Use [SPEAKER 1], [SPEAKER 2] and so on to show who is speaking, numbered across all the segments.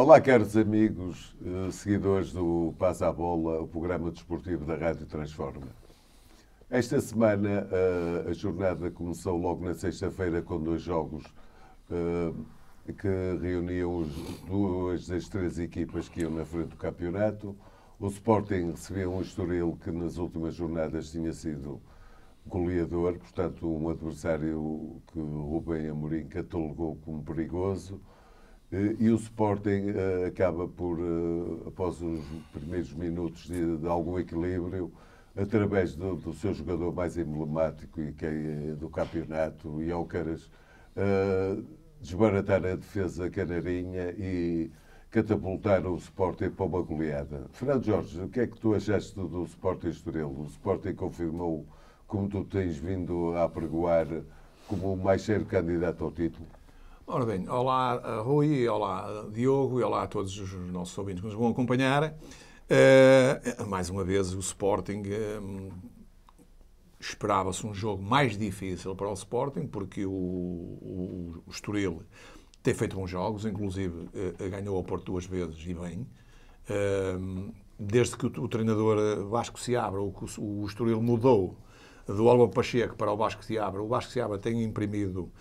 [SPEAKER 1] Olá, caros amigos, eh, seguidores do Passa a Bola, o programa desportivo da Rádio Transforma. Esta semana eh, a jornada começou logo na sexta-feira com dois jogos eh, que reuniam duas das três equipas que iam na frente do campeonato. O Sporting recebeu um Estoril que nas últimas jornadas tinha sido goleador, portanto um adversário que Rubem Amorim catalogou como perigoso. Eh, e o Sporting eh, acaba por, eh, após os primeiros minutos de, de algum equilíbrio, através do, do, seu jogador mais emblemático e que é do campeonato, e Alcaras, é desbaratar a defesa canarinha e catapultar o Sporting para uma goleada. Fernando Jorge, o que é que tu achaste do, Sporting Estoril? O Sporting confirmou, como tu tens vindo a apregoar, como o mais sério candidato ao título?
[SPEAKER 2] Ora bem, olá eh, Rui, olá Diogo e olá a todos os nossos ouvintes que nos vão acompanhar. Uh, mais uma vez, o Sporting eh, esperava-se um jogo mais difícil para o Sporting, porque o, o, o Estoril tem feito bons jogos, inclusive uh, ganhou ao Porto duas vezes e bem. Uh, desde que o, o, treinador Vasco Seabra, o, o Estoril mudou do Álvaro Pacheco para o Vasco Seabra, o Vasco Seabra tem imprimido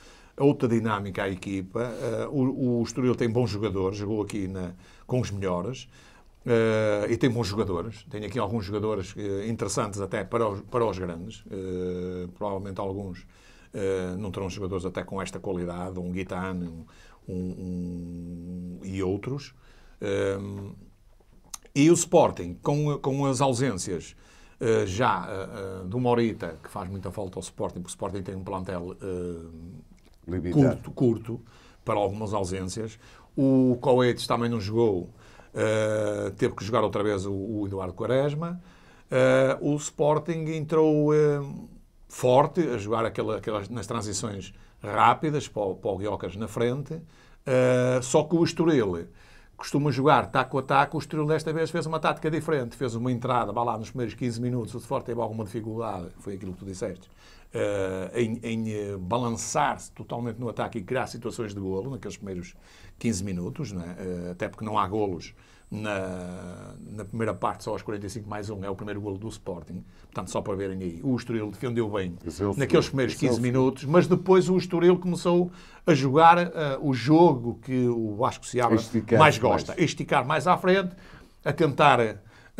[SPEAKER 2] outra dinâmica à equipa. Eh, o, o Estoril tem bons jogadores, jogou aqui na, com os melhores. Uh, e tem bons jogadores. Tem aqui alguns jogadores uh, interessantes até para os, para os grandes. Uh, provavelmente alguns não terão jogadores até com esta qualidade, um Guitan um, um, um, e outros. e o Sporting, com, com as ausências já do Morita, que faz muita falta ao Sporting, porque o Sporting tem um plantel Limitar. curto, curto, para algumas ausências. O Coates também não jogou, uh, teve que jogar outra vez o, o Eduardo Quaresma. Uh, o Sporting entrou uh, forte a jogar aquela, aquelas, nas transições rápidas para o, para o Guiocas na frente. só que o Estoril costuma jogar taco a taco. O Estoril desta vez fez uma tática diferente. Fez uma entrada, vá lá nos primeiros 15 minutos. O Sporting teve alguma dificuldade, foi aquilo que tu disseste, eh, em, em eh, balançar-se totalmente no ataque e criar situações de golo naqueles primeiros 15 minutos, é? eh, até porque não há golos na, na, primeira parte, só aos 45 mais 1, é o primeiro golo do Sporting. Portanto, só para verem aí, o Estoril defendeu bem é naqueles primeiros Excelso. É 15 minutos, mas depois o Estoril começou a jogar uh, o jogo que o Vasco Seabra mais gosta, mais. esticar mais à frente, a tentar a,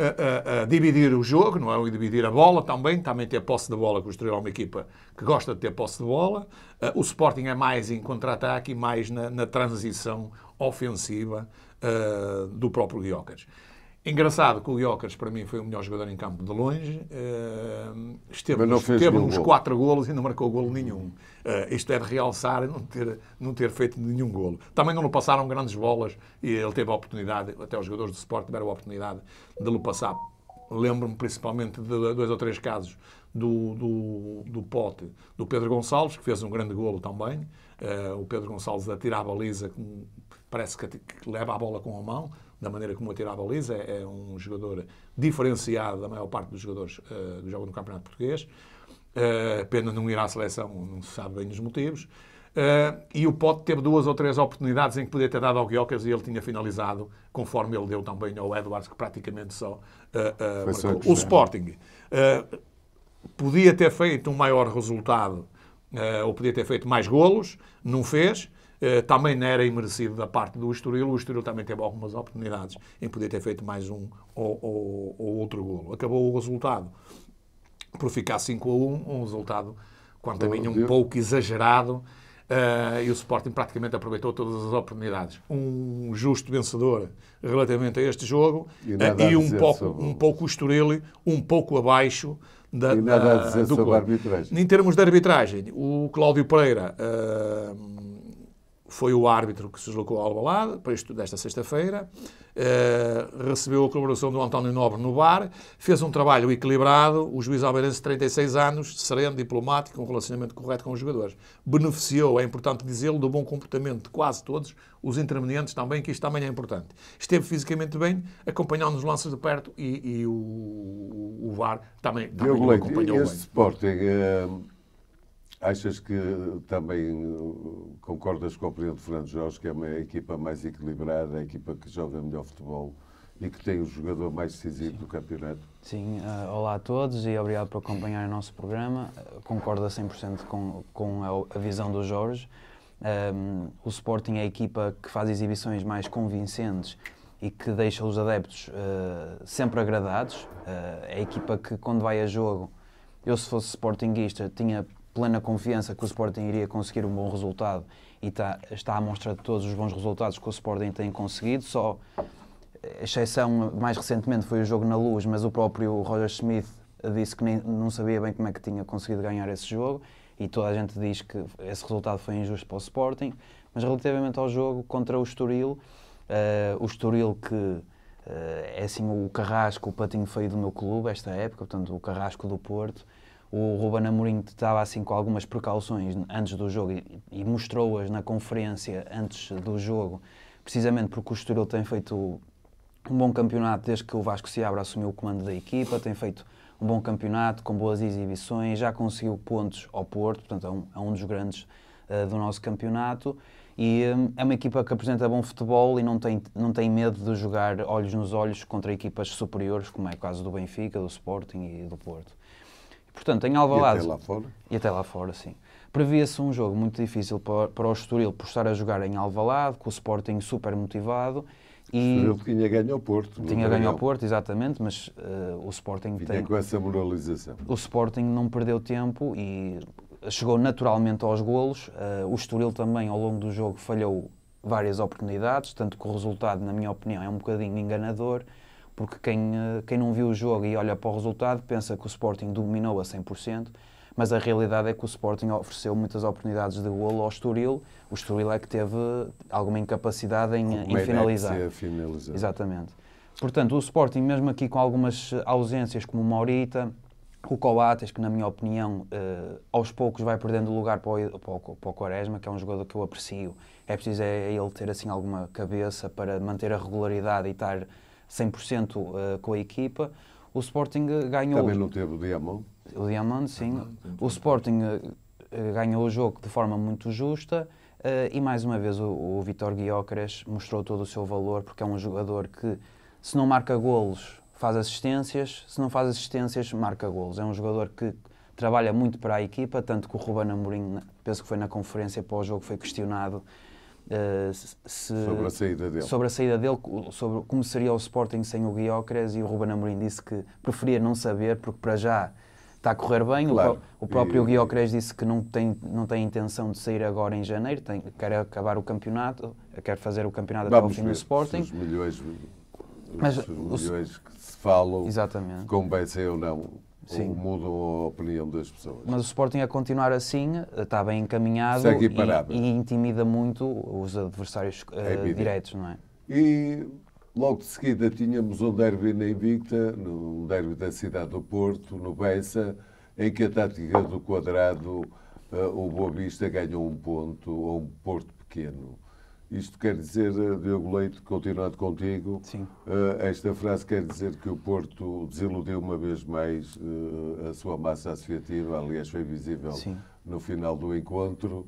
[SPEAKER 2] a, a, dividir o jogo, não é? E dividir a bola também, também ter posse de bola, construir uma equipa que gosta de ter posse de bola. Uh, o Sporting é mais em contra-ataque e mais na, na transição ofensiva uh, do próprio Guiocas. Engraçado que o Guiocas, para mim, foi o melhor jogador em campo de longe esteve, mas esteve nos golo. quatro golos e não marcou golo nenhum. Uh, isto é de realçar não ter, não ter feito nenhum golo. Também não lhe passaram grandes bolas e ele teve a oportunidade, até os jogadores do Sport tiveram a oportunidade de lhe passar. Lembro-me principalmente de dois ou três casos do, do, do Pote, do Pedro Gonçalves, que fez um grande golo também. Uh, o Pedro Gonçalves atira a baliza, parece que leva a bola com a mão, da maneira como atirar a baliza, é, é um jogador diferenciado da maior parte dos jogadores uh, eh, do jogo no Campeonato Português. Uh, pena não ir à seleção, não se sabe bem os motivos. Uh, e o Pote teve duas ou três oportunidades em que podia ter dado ao Guiocas e ele tinha finalizado, conforme ele deu também ao Edwards, que praticamente só uh, só o Sporting. podia ter feito um maior resultado ou podia ter feito mais golos, não fez. Eh, também não era imerecido da parte do Estoril. O Estoril também teve algumas oportunidades em poder ter feito mais um ou, ou, ou outro golo. Acabou o resultado por ficar 5 a 1, um resultado, quanto a mim, um pouco exagerado. Uh, e o Sporting praticamente aproveitou todas as oportunidades. Um justo vencedor relativamente a este jogo e, uh, e um, pouco, o... um pouco o Estoril, um pouco abaixo da, e nada da, a dizer do sobre a arbitragem. Em termos de arbitragem, o Cláudio Pereira uh, foi o árbitro que se deslocou ao Alvalade, para isto desta sexta-feira, uh, recebeu a colaboração do António Nobre no bar, fez um trabalho equilibrado, o juiz albeirense, 36 anos, sereno, diplomático, um relacionamento correto com os jogadores. Beneficiou, é importante dizê-lo, do bom comportamento de quase todos, os intervenientes também, que isto também é importante. Esteve fisicamente bem, acompanhou nos lances de perto e, e o, o VAR também, também o Leite, acompanhou esse bem.
[SPEAKER 1] Sporting... Uh Achas que eh, também eh, concordas com o Presidente Fernando Jorge que é uma equipa mais equilibrada, a equipa que joga melhor futebol e que tem o jogador mais decisivo Sim. do campeonato?
[SPEAKER 3] Sim, uh, olá a todos e obrigado por acompanhar o nosso programa. concordo a 100% com, com a, a, visão do Jorge. Um, o Sporting é a equipa que faz exibições mais convincentes e que deixa os adeptos uh, sempre agradados. Uh, é a equipa que, quando vai a jogo, eu se fosse Sportingista, tinha plena confiança que o Sporting iria conseguir um bom resultado e está, está à mostra de todos os bons resultados que o Sporting tem conseguido. Só eh, exceção mais recentemente foi o jogo na Luz, mas o próprio Roger Smith disse que nem, não sabia bem como é que tinha conseguido ganhar esse jogo e toda a gente diz que esse resultado foi injusto para o Sporting. Mas relativamente ao jogo contra o Estoril, uh, o Estoril que uh, é assim o carrasco, o patinho feio do meu clube esta época, portanto o carrasco do Porto, o Ruben Amorim estava assim com algumas precauções antes do jogo e, e mostrou-as na conferência antes do jogo, precisamente porque o Estoril tem feito um bom campeonato desde que o Vasco Seabra assumiu o comando da equipa, tem feito um bom campeonato, com boas exibições, já conseguiu pontos ao Porto, portanto é um, é um dos grandes uh, do nosso campeonato. E hum, é uma equipa que apresenta bom futebol e não tem, não tem medo de jogar olhos nos olhos contra equipas superiores, como é o caso do Benfica, do Sporting e do Porto. Portanto, em Alvalade... E até lá fora. E até lá fora, sim. Previa-se um jogo muito difícil para, para o Estoril por estar a jogar em Alvalade, com o Sporting super motivado. E Estoril tinha ganho ao Porto. Tinha ganho ao Porto, exatamente, mas uh, o Sporting... Vinha tem, com essa moralização. O Sporting não perdeu tempo e chegou naturalmente aos golos. Uh, o Estoril também, ao longo do jogo, falhou várias oportunidades, tanto que o resultado, na minha opinião, é um bocadinho enganador porque quem, eh, quem não viu o jogo e olha para o resultado pensa que o Sporting dominou a 100%, mas a realidade é que o Sporting ofereceu muitas oportunidades de golo ao Estoril. O Estoril é que teve alguma incapacidade em, em finalizar. É finalizar. Exatamente. Portanto, o Sporting, mesmo aqui com algumas eh, ausências, como o Maurita, o Coates, que na minha opinião eh, aos poucos vai perdendo lugar para o, para, o, para o Quaresma, que é um jogador que eu aprecio. É preciso é, é ele ter assim alguma cabeça para manter a regularidade e estar 100% eh, com a equipa. O Sporting eh, ganhou. Também não teve o Diamante? O Diamante, ah, sim. o Sporting eh, ganhou o jogo de forma muito justa. e mais uma vez o, Vitor Guiocres mostrou todo o seu valor, porque é um jogador que, se não marca golos, faz assistências, se não faz assistências, marca golos. É um jogador que trabalha muito para a equipa, tanto que o Ruben Amorim, penso que foi na conferência pós-jogo, foi questionado eh, se, sobre a saída dele, sobre, a saída dele, sobre como seria o Sporting sem o Guiocres e o Ruben Amorim disse que preferia não saber porque para já está a correr bem. Claro. O, o, próprio e... Guiócares disse que não tem, não tem intenção de sair agora em janeiro, tem, quer acabar o campeonato, quer fazer o campeonato Vamos até ao fim ver, do
[SPEAKER 1] Sporting. Os milhões, os Mas, milhões o, que se falam, como vai convencem
[SPEAKER 3] ou não Sim. Ou mudam a opinião das pessoas. Mas o Sporting a continuar assim está eh, bem encaminhado e, e intimida muito os adversários uh, diretos, não é?
[SPEAKER 1] E logo de seguida tínhamos um derby na Invicta, um derby da cidade do Porto, no Beça, em que a tática do quadrado, uh, o Boa Vista ganhou um ponto ou um Porto pequeno. Isto quer dizer, eh, Diogo Leite, continuando contigo, Sim. Eh, esta frase quer dizer que o Porto desiludiu uma vez mais eh, a sua massa associativa, aliás, foi visível Sim. no final do
[SPEAKER 3] encontro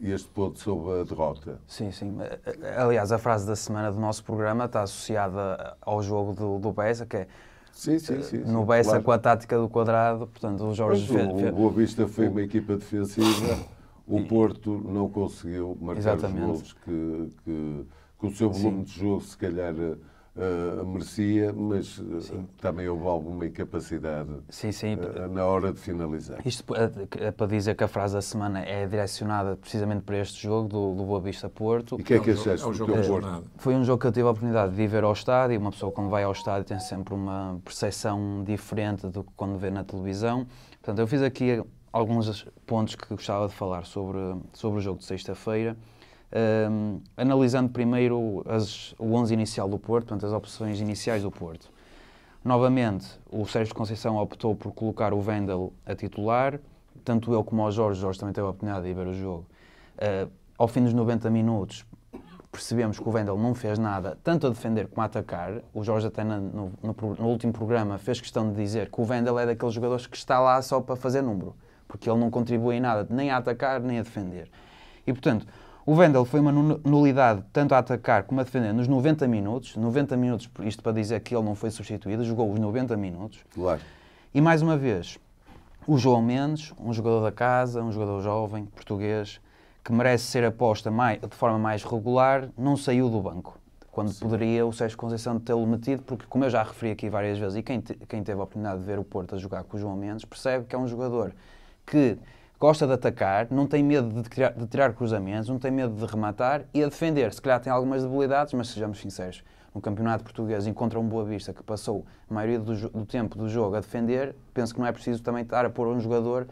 [SPEAKER 1] e este ponto sobre a derrota. Sim, sim. Aliás, a
[SPEAKER 3] frase da semana do nosso programa está associada ao jogo do, do Bessa, que é sim, sim, sim, no Bessa claro. com a tática do quadrado. Portanto, o Jorge Mas, o, o Boa Vista foi uma equipa defensiva.
[SPEAKER 1] O Porto não conseguiu marcar Exatamente. os gols que, que, que o seu volume Sim. de jogo se calhar uh, merecia, mas eh, também houve alguma incapacidade sim, Uh, na hora de finalizar.
[SPEAKER 3] Isto é para dizer que a frase da semana é direcionada precisamente para este jogo do, do Boa Vista Porto. E o que é que achaste é um é um Porto? Foi um jogo que eu tive a oportunidade de ir ver ao estádio. Uma pessoa quando vai ao estádio tem sempre uma percepção diferente do que quando vê na televisão. Portanto, eu fiz aqui alguns pontos que gostava de falar sobre, sobre o jogo de sexta-feira. Um, analisando primeiro as, o 11 inicial do Porto, portanto, as opções iniciais do Porto. Novamente, o Sérgio Conceição optou por colocar o Vendel a titular, tanto eu como o Jorge, Jorge também teve a oportunidade de ver o jogo. Uh, ao fim dos 90 minutos, percebemos que o Vendel não fez nada, tanto a defender como a atacar. O Jorge, até no, no, no, no último programa, fez questão de dizer que o Vendel é daqueles jogadores que está lá só para fazer número porque ele não contribui em nada, nem a atacar nem a defender. E portanto, o Wendel foi uma nulidade tanto a atacar como a defender nos 90 minutos. 90 minutos, isto para dizer que ele não foi substituído, jogou os 90 minutos. Claro. E mais uma vez, o João Mendes, um jogador da casa, um jogador jovem, português, que merece ser aposta mais, de forma mais regular, não saiu do banco. Quando Sim. poderia o Sérgio Conceição tê-lo metido, porque, como eu já referi aqui várias vezes, e quem, te, quem teve a oportunidade de ver o Porto a jogar com o João Mendes, percebe que é um jogador que gosta de atacar, não tem medo de tirar, de tirar cruzamentos, não tem medo de rematar e a defender. Se calhar tem algumas debilidades, mas sejamos sinceros, no Campeonato Português encontra um Boa Vista que passou a maioria do, do tempo do jogo a defender, penso que não é preciso também estar a pôr um jogador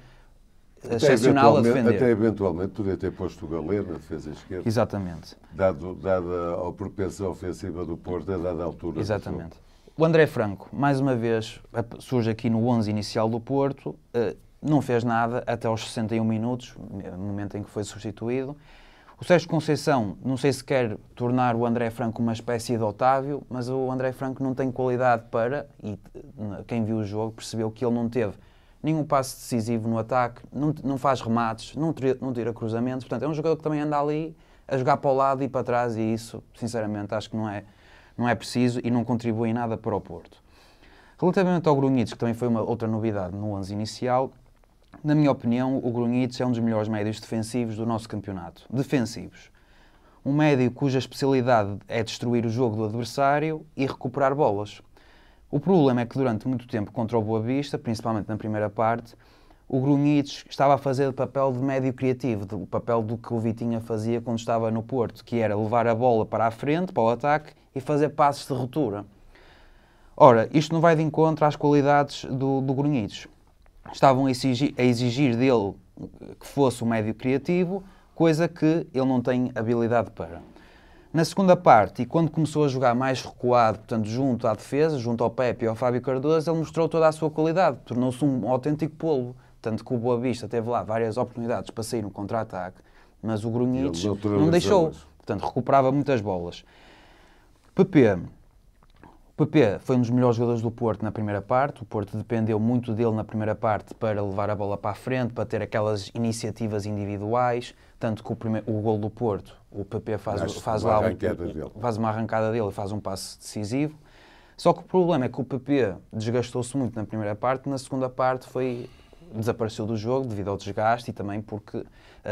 [SPEAKER 3] até excepcional a defender. Até
[SPEAKER 1] eventualmente poderia ter posto o Galeno na defesa esquerda. Exatamente. Dado, dada a propensão ofensiva do Porto, a dada a altura. Exatamente.
[SPEAKER 3] O André Franco, mais uma vez, surge aqui no 11 inicial do Porto. Uh, não fez nada até aos 61 minutos, no momento em que foi substituído. O Sérgio Conceição, não sei se quer tornar o André Franco uma espécie de Otávio, mas o André Franco não tem qualidade para, e quem viu o jogo percebeu que ele não teve nenhum passo decisivo no ataque, não, não faz remates, não tira, não tira cruzamentos, portanto é um jogador que também anda ali a jogar para o lado e para trás e isso, sinceramente, acho que não é, não é preciso e não contribui em nada para o Porto. Relativamente ao Grunhidos, que também foi uma outra novidade no 11 inicial, na minha opinião, o Grunhitz é um dos melhores médios defensivos do nosso campeonato. Defensivos. Um médio cuja especialidade é destruir o jogo do adversário e recuperar bolas. O problema é que durante muito tempo contra o Boa Vista, principalmente na primeira parte, o Grunhitz estava a fazer o papel de médio criativo, o papel do que o Vitinha fazia quando estava no Porto, que era levar a bola para a frente, para o ataque, e fazer passes de ruptura. Ora, isto não vai de encontro às qualidades do, do Grunhitz estavam a exigir, dele que fosse o médio criativo, coisa que ele não tem habilidade para. Na segunda parte, e quando começou a jogar mais recuado, portanto, junto à defesa, junto ao Pepe e ao Fábio Cardoso, ele mostrou toda a sua qualidade, tornou-se um autêntico polvo. Tanto que o Boa Vista teve lá várias oportunidades para sair no contra-ataque, mas o Grunhites não deixou. Portanto, recuperava muitas bolas. Pepe, PP foi um dos melhores jogadores do Porto na primeira parte. O Porto dependeu muito dele na primeira parte para levar a bola para a frente, para ter aquelas iniciativas individuais. Tanto que o, primeiro, o gol do Porto, o PP faz, faz lá um, faz uma arrancada dele e faz um passe decisivo. Só que o problema é que o PP desgastou-se muito na primeira parte, na segunda parte foi desapareceu do jogo devido ao desgaste e também porque uh,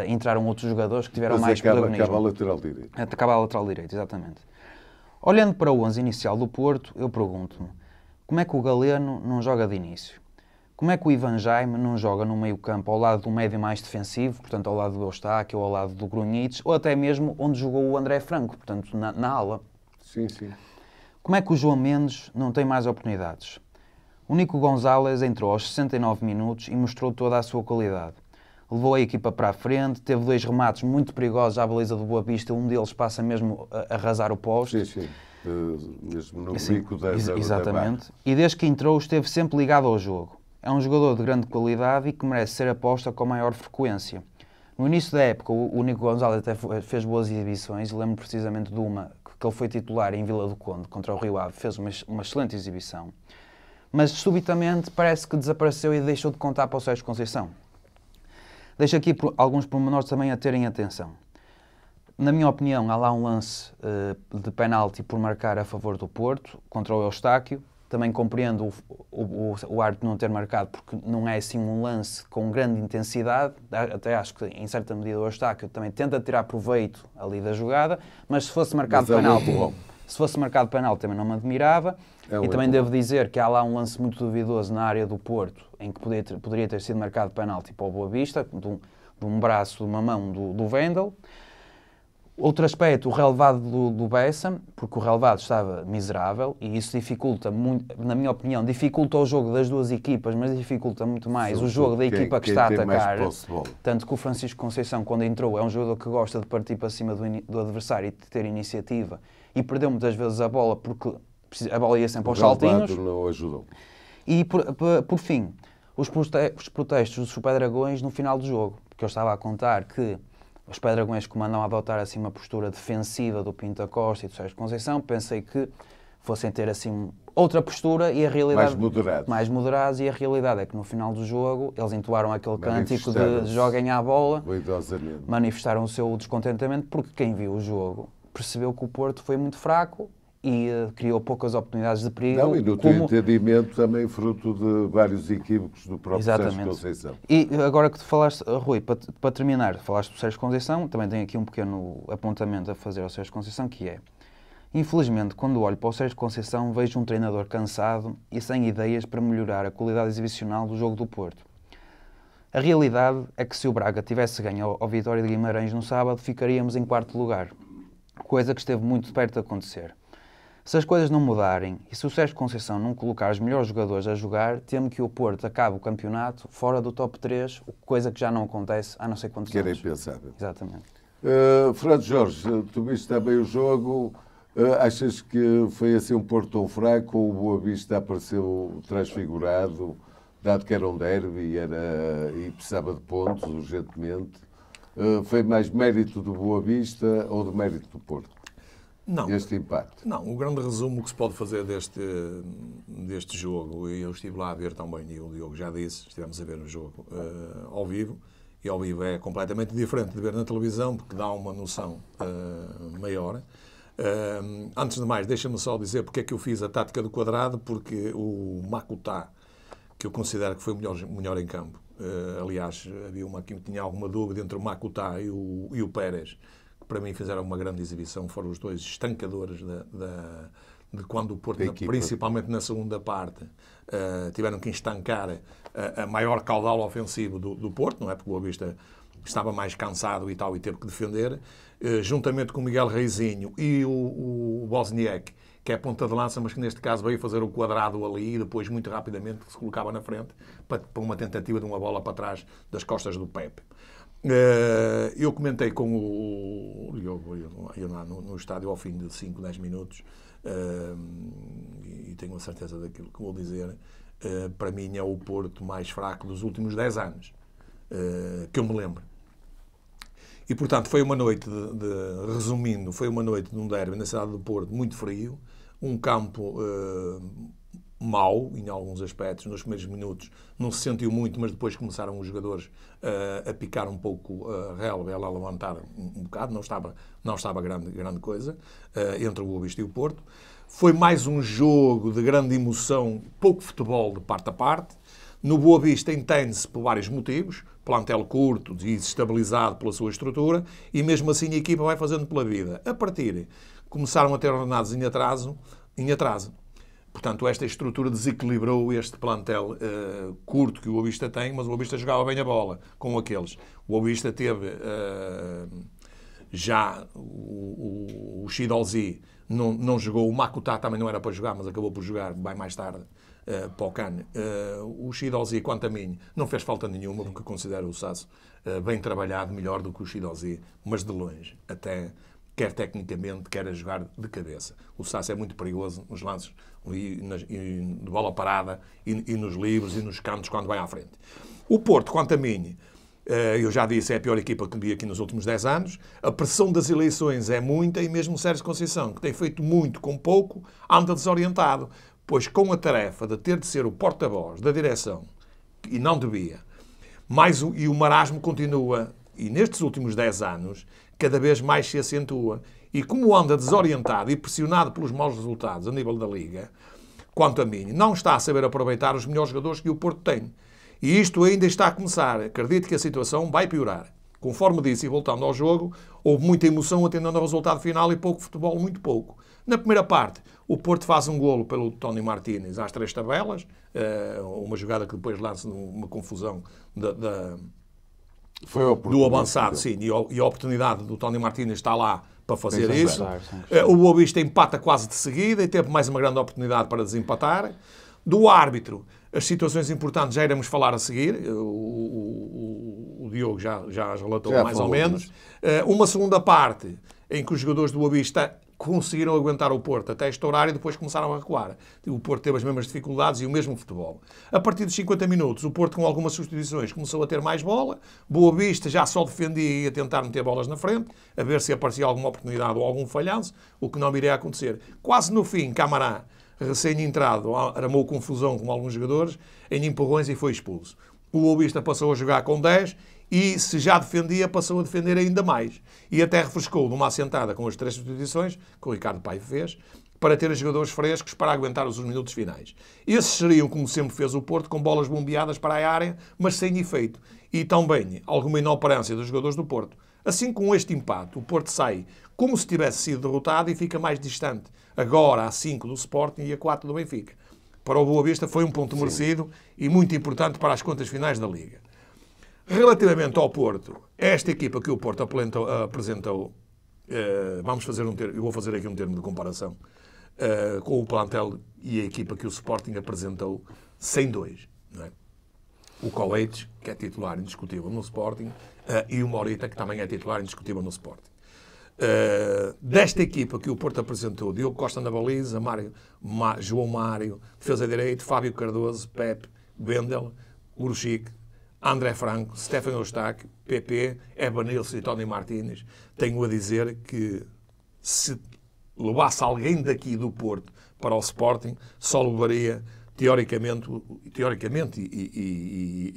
[SPEAKER 3] entraram outros jogadores que tiveram Mas mais acaba, protagonismo. Acaba a lateral direito. Acaba a lateral direito, exatamente. Olhando para o 11 inicial do Porto, eu pergunto-me: como é que o Galeno não joga de início? Como é que o Ivan Jaime não joga no meio-campo ao lado do médio mais defensivo, portanto ao lado do Eustáquio, ao lado do Grunhites, ou até mesmo onde jogou o André Franco, portanto na, na ala? Sim, sim. Como é que o João Mendes não tem mais oportunidades? O Nico Gonzalez entrou aos 69 minutos e mostrou toda a sua qualidade levou a equipa para a frente, teve dois remates muito perigosos à beleza do Boa Vista, um deles passa mesmo a arrasar o
[SPEAKER 1] poste. Sim, sim. mesmo no assim, bico da, Exatamente.
[SPEAKER 3] Da e desde que entrou esteve sempre ligado ao jogo. É um jogador de grande qualidade e que merece ser aposta com maior frequência. No início da época, o Nico Gonzalez até fez boas exibições, lembro precisamente de uma que ele foi titular em Vila do Conde contra o Rio Ave, fez uma, uma excelente exibição. Mas subitamente parece que desapareceu e deixou de contar para o Sérgio Conceição. Deixo aqui alguns pormenores também a terem atenção. Na minha opinião, há lá um lance uh, de penalti por marcar a favor do Porto, contra o Eustáquio. Também compreendo o, o, o não ter marcado, porque não é assim um lance com grande intensidade. Até acho que, em certa medida, o Eustáquio também tenta tirar proveito ali da jogada. Mas se fosse marcado mas é penalti, Se fosse marcado penalti também não me admirava. É e também devo dizer que há lá um lance muito duvidoso na área do Porto, em que poder, poderia ter sido marcado penalti para o Boa Vista, de um, de um braço, de uma mão do, do Vendel. Outro aspecto, o relevado do, do Bessa, porque o relevado estava miserável e isso dificulta, muito, na minha opinião, dificulta o jogo das duas equipas, mas dificulta muito mais o jogo da quem, é equipa que quem é está a atacar. Tanto que o Francisco Conceição, quando entrou, é um jogador que gosta de partir para cima do, do adversário e de ter iniciativa e perdeu muitas vezes a bola porque a bola ia sempre o aos saltinhos. não ajudou. E, por, por, por fim, os, prote os protestos dos super no final do jogo, porque eu estava a contar que os Pedragões comandam a adotar assim uma postura defensiva do Pinto Costa e do Sérgio Conceição, pensei que fossem ter assim outra postura e a realidade mais moderados. mais moderados e a realidade é que no final do jogo eles entoaram aquele cântico de joguem à bola, manifestaram o seu descontentamento porque quem viu o jogo percebeu que o Porto foi muito fraco e eh, criou poucas oportunidades de perigo. Não, e no como... teu
[SPEAKER 1] entendimento também fruto de vários equívocos do próprio Exatamente. Sérgio Conceição.
[SPEAKER 3] E eh, agora que tu falaste, eh, Rui, para, para terminar, falaste do Sérgio Conceição, também tenho aqui um pequeno apontamento a fazer ao Sérgio Conceição, que é, infelizmente, quando olho para o Sérgio Conceição, vejo um treinador cansado e sem ideias para melhorar a qualidade exibicional do jogo do Porto. A realidade é que se o Braga tivesse ganho ao Vitória de Guimarães no sábado, ficaríamos em quarto lugar, coisa que esteve muito perto de acontecer. Se as coisas não mudarem e se o Sérgio Conceição não colocar os melhores jogadores a jogar, temo que o Porto acabe o campeonato fora do top 3, coisa que já não acontece há não sei quantos que anos. Que era impensável. Exatamente.
[SPEAKER 1] Uh, Fernando Jorge, eh, tu viste também o jogo. Uh, achas que foi assim um Porto tão fraco ou o Boa Vista apareceu transfigurado, dado que era um derby e, era, e precisava de pontos urgentemente? Uh, foi mais mérito do Boa Vista ou do mérito do Porto? não, este impacto?
[SPEAKER 2] Não, o grande resumo que se pode fazer deste, deste jogo, e eu estive lá a ver também, e o Diogo já disse, estivemos a ver o jogo uh, ao vivo, e ao vivo é completamente diferente de ver na televisão, porque dá uma noção uh, maior. Uh, antes de mais, deixa-me só dizer porque é que eu fiz a tática do quadrado, porque o Makuta, que eu considero que foi o melhor, melhor em campo, aliás, havia uma que tinha alguma dúvida entre o Makuta e o, e o Pérez, para mim fizeram uma grande exibição, foram os dois estancadores da, da de quando o Porto, na, principalmente na segunda parte, uh, tiveram que estancar a, eh, a maior caudal ofensivo do, do, Porto, não é? Porque o Boa estava mais cansado e tal e teve que defender, uh, juntamente com o Miguel Reizinho e o, o Bosniak, que é ponta de lança, mas que neste caso veio fazer o quadrado ali e depois muito rapidamente se colocava na frente para, para uma tentativa de uma bola para trás das costas do Pepe. Eh, eu comentei com o Diogo no, no estádio ao fim de 5, 10 minutos eh, e tenho a certeza daquilo que vou dizer. Eh, para mim é o Porto mais fraco dos últimos 10 anos, que eu me lembro. E, portanto, foi uma noite, de, de, resumindo, foi uma noite de um derby na cidade do Porto muito frio, um campo uh, mal em alguns aspectos. Nos primeiros minutos não se sentiu muito, mas depois começaram os jogadores uh, a picar um pouco eh, a uh, relva, ela a levantar um, um, bocado, não estava, não estava grande, grande coisa uh, entre o Boavista e o Porto. Foi mais um jogo de grande emoção, pouco futebol de parte a parte. No Boa Vista entende-se por vários motivos, plantel curto, desestabilizado pela sua estrutura, e mesmo assim a equipa vai fazendo pela vida. A partir, começaram a ter ordenados em atraso, em atraso Portanto, esta estrutura desequilibrou este plantel uh, curto que o Obista tem, mas o Obista jogava bem a bola com aqueles. O Obista teve uh, já o, o, Chidolzi, não, não jogou, o Makuta também não era para jogar, mas acabou por jogar bem mais tarde. Uh, para o Can. Uh, o Shidozi, quanto a mim, não fez falta nenhuma, porque considero o Sasso uh, bem trabalhado, melhor do que o Shidozi, mas de longe, até quer tecnicamente, quer a jogar de cabeça. O Sassi é muito perigoso nos lances e, nas, e de bola parada e, e, nos livros e nos cantos quando vai à frente. O Porto, quanto a mim, eh, eu já disse, é a pior equipa que vi aqui nos últimos 10 anos. A pressão das eleições é muita e mesmo o Sérgio Conceição, que tem feito muito com pouco, anda desorientado, pois com a tarefa de ter de ser o porta-voz da direção, e não devia, mais o, e o marasmo continua. E nestes últimos 10 anos, cada vez mais se acentua. E como anda é desorientado e pressionado pelos maus resultados a nível da Liga, quanto a mim, não está a saber aproveitar os melhores jogadores que o Porto tem. E isto ainda está a começar. Acredito que a situação vai piorar. Conforme disse, e voltando ao jogo, houve muita emoção atendendo ao resultado final e pouco futebol, muito pouco. Na primeira parte, o Porto faz um golo pelo Tony Martínez às três tabelas, eh, uma jogada que depois lança numa confusão da, da, foi do avançado, sim, e, a oportunidade do Tony Martínez está lá para fazer isso. Claro, sim, eh, sim. O Boavista empata quase de seguida e teve mais uma grande oportunidade para desempatar. Do árbitro, as situações importantes já iremos falar a seguir. Eh, o, o, o Diogo já, já relatou já mais falou, ou menos. Mas... Eh, uma segunda parte em que os jogadores do Boavista conseguiram aguentar o Porto até estourar e depois começaram a recuar. Tipo, o Porto teve as mesmas dificuldades e o mesmo futebol. A partir dos 50 minutos, o Porto, com algumas substituições, começou a ter mais bola. Boa Vista já só defendia e ia tentar meter bolas na frente, a ver se aparecia alguma oportunidade ou algum falhanço, o que não iria acontecer. Quase no fim, Camará, recém-entrado, armou confusão com alguns jogadores em empurrões e foi expulso. O Vista passou a jogar com 10 e se já defendia, passou a defender ainda mais. E até refrescou numa assentada com as três substituições, que o Ricardo Paio fez, para ter os jogadores frescos para aguentar os minutos finais. Esses seriam, como sempre fez o Porto, com bolas bombeadas para a área, mas sem efeito. E também alguma inoperância dos jogadores do Porto. Assim, com este empate, o Porto sai como se tivesse sido derrotado e fica mais distante. Agora a 5 do Sporting e a 4 do Benfica. Para o Boa Vista foi um ponto merecido Sim. e muito importante para as contas finais da Liga. Relativamente ao Porto, esta equipa que o Porto apresentou, eh, vamos fazer um termo, eu vou fazer aqui um termo de comparação eh, com o plantel e a equipa que o Sporting apresentou sem dois. É? O Coates, que é titular indiscutível no Sporting, eh, e o Morita, que também é titular indiscutível no Sporting. desta equipa que o Porto apresentou, Diogo Costa na baliza, Mário, João Mário, defesa direito, Fábio Cardoso, Pepe, Bendel, Uruchique, André Franco, Stefan Eustáquio, PP, Ebanilson e Tony Martínez, tenho a dizer que se levasse alguém daqui do Porto para o Sporting, só levaria teoricamente, teoricamente e, e,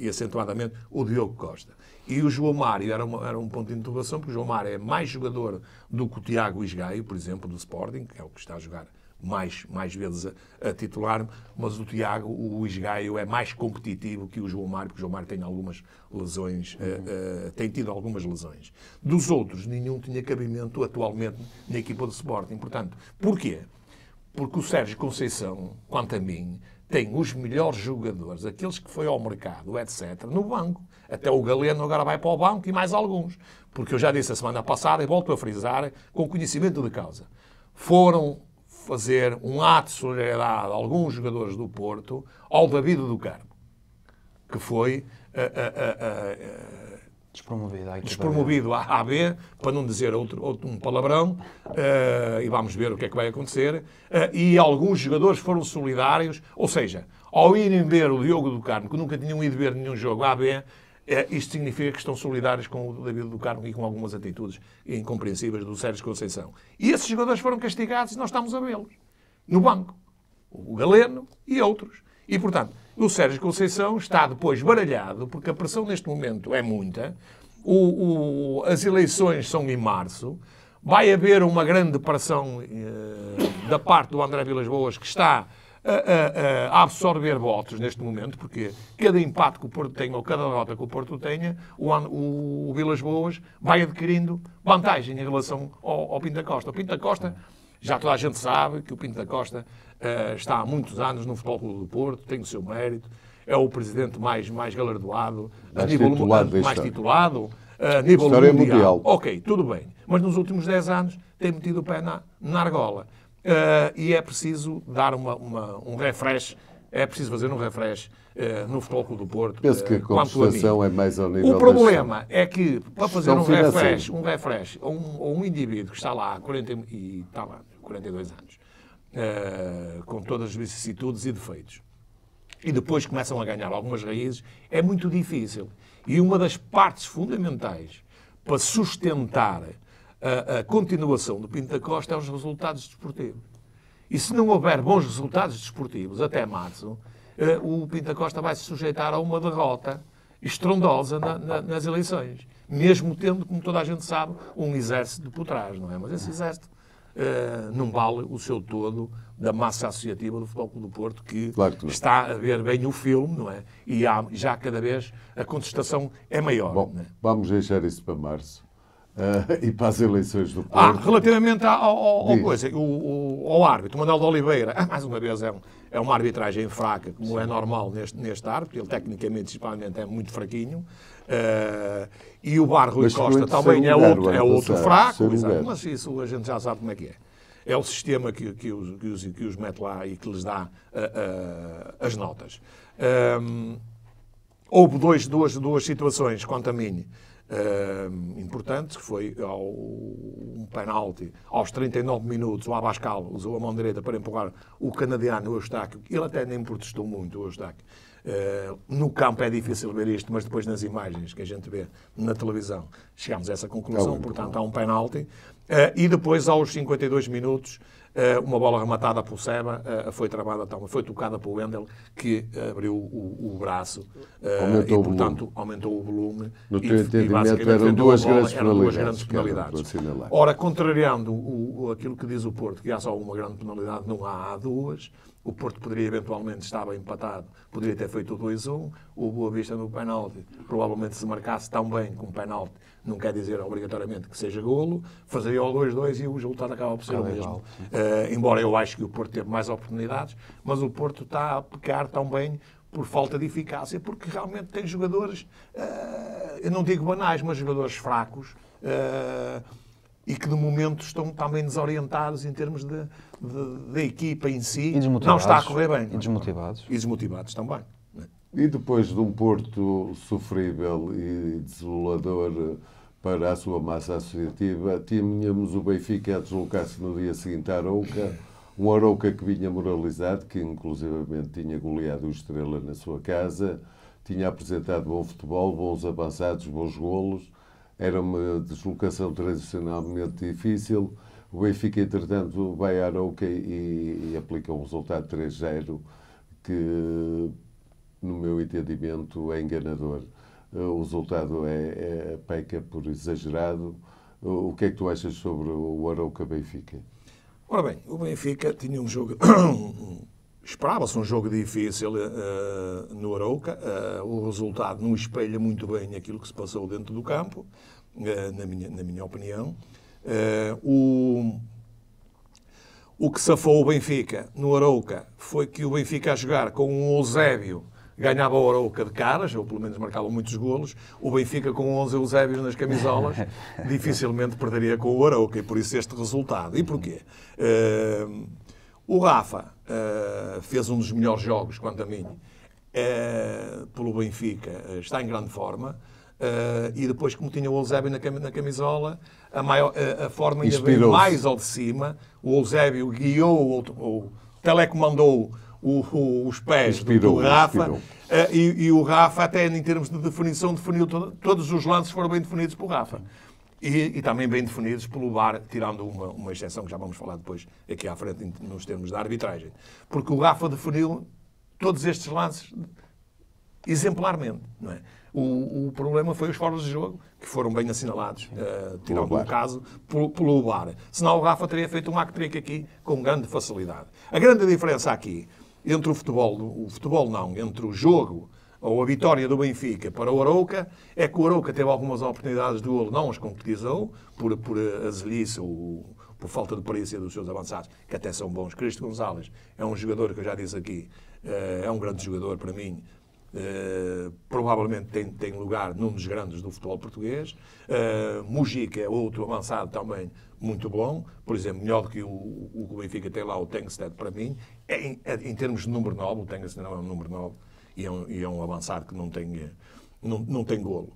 [SPEAKER 2] e, e, acentuadamente o Diogo Costa. E o João Mário era, uma, era um ponto de interrogação, porque o João Mário é mais jogador do que o Tiago Isgaio, por exemplo, do Sporting, que é o que está a jogar mais, mais vezes a, a titular-me, mas o Tiago, o Luís Gaio, é mais competitivo que o João Mário, porque o João Mário tem algumas lesões, uhum. uh, uh, tem tido algumas lesões. Dos outros, nenhum tinha cabimento atualmente na equipa de Sporting. Portanto, porquê? Porque o Sérgio Conceição, quanto a mim, tem os melhores jogadores, aqueles que foi ao mercado, etc., no banco. Até o Galeno agora vai para o banco e mais alguns. Porque eu já disse a semana passada, e volto a frisar, com conhecimento de causa. Foram fazer um ato de solidariedade a alguns jogadores do Porto, ao David do Carmo, que foi uh, eh, uh, eh, uh, eh, despromovido, a despromovido à AB, para não dizer outro, outro um palavrão, e vamos ver o que é que vai acontecer. e alguns jogadores foram solidários, ou seja, ao irem ver o Diogo do Carmo, que nunca tinham ido ver nenhum jogo AB, é, isto significa que estão solidários com o David do Carmo e com algumas atitudes incompreensíveis do Sérgio Conceição. E esses jogadores foram castigados e nós estamos a vê-los no banco. O Galeno e outros. E, portanto, o Sérgio Conceição está depois baralhado, porque a pressão neste momento é muita, o, o, as eleições são em março, vai haver uma grande pressão eh, da parte do André Vilas Boas, que está a, a, a, absorver votos neste momento, porque cada empate que o Porto tenha ou cada derrota que o Porto tenha, o, o, o Vilas Boas vai adquirindo vantagem em relação ao, ao Pinto da Costa. O Pinto da Costa, já toda a gente sabe que o Pinto da Costa uh, está há muitos anos no Futebol Clube do Porto, tem o seu mérito, é o presidente mais, mais galardoado, mais nível, titulado, mais titulado a nível mundial. mundial. Ok, tudo bem. Mas nos últimos 10 anos tem metido o pé na, na argola uh, e é preciso dar uma, uma, um refresh é preciso fazer um refresh uh, no Futebol Clube do Porto. Penso que a eh, contestação é mais ao nível O problema é que, para fazer um refresh, um refresh um, um, indivíduo que está lá há 40, e, está lá, 42 anos, uh, com todas as vicissitudes e defeitos, e depois começam a ganhar algumas raízes, é muito difícil. E uma das partes fundamentais para sustentar a, a continuação do Pinto da Costa é os resultados desportivos. E se não houver bons resultados desportivos até março, eh, o Pinto da Costa vai se sujeitar a uma derrota estrondosa na, na, nas eleições, mesmo tendo, como toda a gente sabe, um exército por trás, não é? Mas esse exército Uh, não vale o seu todo da massa associativa do Futebol Clube do Porto, que, claro que está a ver bem o filme, não é? E há, já cada vez a contestação é maior. Bom,
[SPEAKER 1] é? vamos deixar isso para março. Uh, e para as eleições do ah, Porto. Ah,
[SPEAKER 2] relativamente ao, ao, ao coisa, o, o, ao árbitro, Manuel de Oliveira, mais uma vez é, um, é uma arbitragem fraca, como é Sim. é normal neste, neste árbitro, ele tecnicamente, principalmente, é muito fraquinho. Uh, e o Bar Rui mas, Costa também é, é outro, é outro fraco, mas isso a gente já sabe como é que é. É o sistema que, que, os, que, os, que os mete lá e que lhes dá uh, as notas. Um, houve dois, duas, duas situações, quanto a mim importante que foi ao, um penalti aos 39 minutos. O Abascal usou a mão direita para empurrar o canadiano Eustáquio. Ele até nem protestou muito, o Eustáquio. Uh, no campo é difícil ver isto, mas depois nas imagens que a gente vê na televisão chegamos a essa conclusão. É Portanto, há um penalti. Uh, e depois, aos 52 minutos, eh, uma bola rematada por Seba eh, foi travada, então, foi tocada por Wendel, que abriu o, o braço eh, e, portanto, aumentou o volume. No teu entendimento, eram duas, grandes penalidades. Ora, contrariando o, aquilo que diz o Porto, que há só uma grande penalidade, não há, há duas. O Porto poderia eventualmente estar empatado, poderia ter feito o 2-1. O Boa Vista no penalti, provavelmente se marcasse tão bem como penalti, não quer dizer obrigatoriamente que seja golo, fazeria o 2-2 e o resultado acaba por ser o mesmo. Uh, embora eu acho que o Porto teve mais oportunidades, mas o Porto está a pecar tão bem por falta de eficácia, porque realmente tem jogadores, uh, eu não digo banais, mas jogadores fracos. Uh, e que de momento estão também desorientados em termos de, da equipa em si. não está a correr bem. É? E desmotivados. E desmotivados também.
[SPEAKER 1] É? E depois de um Porto sofrível e desolador para a sua massa associativa, tínhamos o Benfica a deslocar-se no dia seguinte à Arouca, um Arouca que vinha moralizado, que inclusivamente tinha goleado o Estrela na sua casa, tinha apresentado bom futebol, bons avançados, bons golos, era uma deslocação tradicionalmente difícil. O Benfica, entretanto, vai à Arouca e, e aplica um resultado 3-0 que, no meu entendimento, é enganador. O resultado é, é peca por exagerado. O que é que tu achas sobre o Arouca-Benfica?
[SPEAKER 2] Ora bem, o Benfica tinha um jogo Esperava-se um jogo difícil uh, no Arouca. Uh, o resultado não espelha muito bem aquilo que se passou dentro do campo, uh, na, minha, na minha opinião. o, o que safou o Benfica no Arouca foi que o Benfica a jogar com um Eusébio ganhava o Arouca de caras, ou pelo menos marcava muitos golos. O Benfica com 11 Eusébios nas camisolas dificilmente perderia com o Arouca, e por isso este resultado. E porquê? Uh, o Rafa uh, fez um dos melhores jogos, quanto a mim, uh, pelo Benfica. Eh, está em grande forma. Uh, e depois, como tinha o Eusébio na, camisola, a, maior, a, a forma ainda veio mais ao de cima. O Eusébio guiou, telecomandou o, o, os pés inspirou, do, Rafa. Uh, e, e, o Rafa, até em termos de definição, definiu todos os lances foram bem definidos por Rafa e, e, também bem definidos pelo VAR, tirando uma, uma exceção que já vamos falar depois aqui à frente nos termos da arbitragem. Porque o Rafa definiu todos estes lances exemplarmente, não é? O, o, problema foi os foros de jogo, que foram bem assinalados, uh, tirando o caso, pelo, Bar. Senão o Rafa teria feito um hat-trick aqui com grande facilidade. A grande diferença aqui entre o futebol, o futebol não, entre o jogo ou a vitória do Benfica para o Arouca, é que o Arouca teve algumas oportunidades de ouro, não as concretizou, por, por eh, azelice ou por falta de perícia dos seus avançados, que até são bons. Cristo Gonzalez é um jogador que eu já disse aqui, eh, é um grande jogador para mim, Uh, provavelmente tem, tem lugar num dos grandes do futebol português. Uh, Mujica é outro avançado também muito bom, por exemplo, melhor do que o, o, o Benfica tem lá, o Tengsted, para mim. É, é, em termos de número 9, o Tengsted não é um número nobre, e é um, e é um avançado que não tem, eh, não, não tem golo.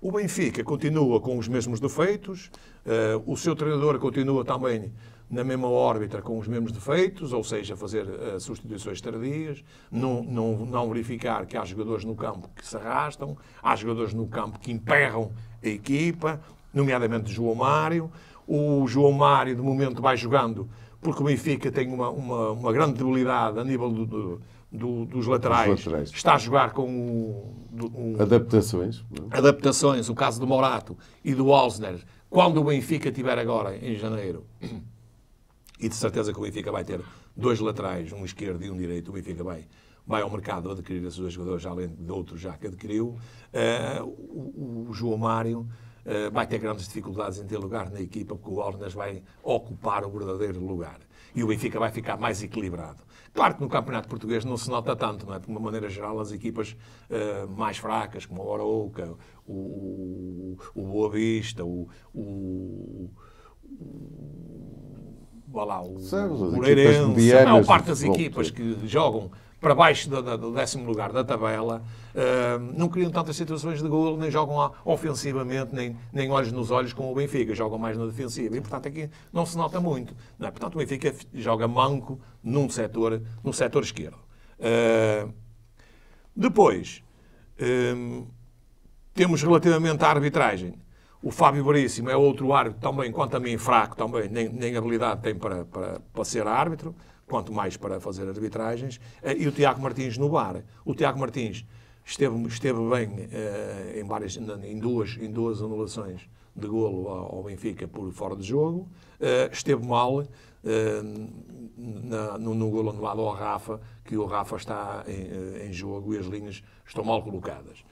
[SPEAKER 2] o Benfica continua com os mesmos defeitos, uh, o seu treinador continua também na mesma órbita com os mesmos defeitos, ou seja, fazer uh, substituições tardias, não, não, não verificar que há jogadores no campo que se arrastam, há jogadores no campo que emperram a equipa, nomeadamente João Mário. O João Mário, de momento, vai jogando porque o Benfica tem uma, uma, uma grande debilidade a nível do, do do, dos laterais. laterais. Está a jogar com o, um, adaptações. É? Adaptações, o caso do Morato e do Alsner. Quando o Benfica tiver agora, em janeiro, e de certeza que o Benfica vai ter dois laterais, um esquerdo e um direito, o Benfica vai, vai ao mercado adquirir esses dois jogadores, além de outros já que adquiriu, uh, o, o, João Mário uh, vai ter grandes dificuldades em ter lugar na equipa, porque o Alsner vai ocupar o verdadeiro lugar. E o Benfica vai ficar mais equilibrado. Claro que no Campeonato Português não se nota tanto, não é? de uma maneira geral, as equipas uh, mais fracas, como a Orouca, o, o, Boa Vista, o, o, o lá, o, Sabes, o Moreirense, não, parte das equipas que jogam para baixo do, do, décimo lugar da tabela, uh, não criam tantas situações de golo, nem jogam ofensivamente, nem, nem olhos nos olhos com o Benfica, jogam mais na defensiva. E, portanto, aqui não se nota muito. É? Portanto, o Benfica joga manco num setor, no setor esquerdo. Uh, depois, temos relativamente à arbitragem. O Fábio Baríssimo é outro árbitro também, quanto a mim, fraco também, nem, nem habilidade tem para, para, para ser árbitro quanto mais para fazer arbitragens, eh, e o Tiago Martins no bar. O Tiago Martins esteve, esteve bem eh, em, várias, em, duas, em duas anulações de golo ao Benfica por fora de jogo, eh, esteve mal na, no, no golo anulado ao Rafa, que o Rafa está em, em jogo e as linhas estão mal colocadas.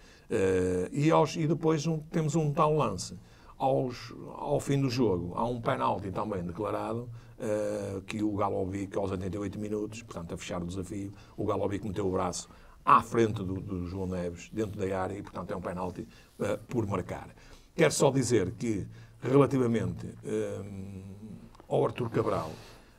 [SPEAKER 2] e, aos, e depois um, temos um tal lance. Aos, ao fim do jogo, há um penalti também declarado eh, que o Galovic, aos 88 minutos, portanto, a fechar o desafio, o Galovic meteu o braço à frente do, do, João Neves, dentro da área, e, portanto, é um penalti uh, por marcar. Quero só dizer que, relativamente um, eh, ao Arthur Cabral,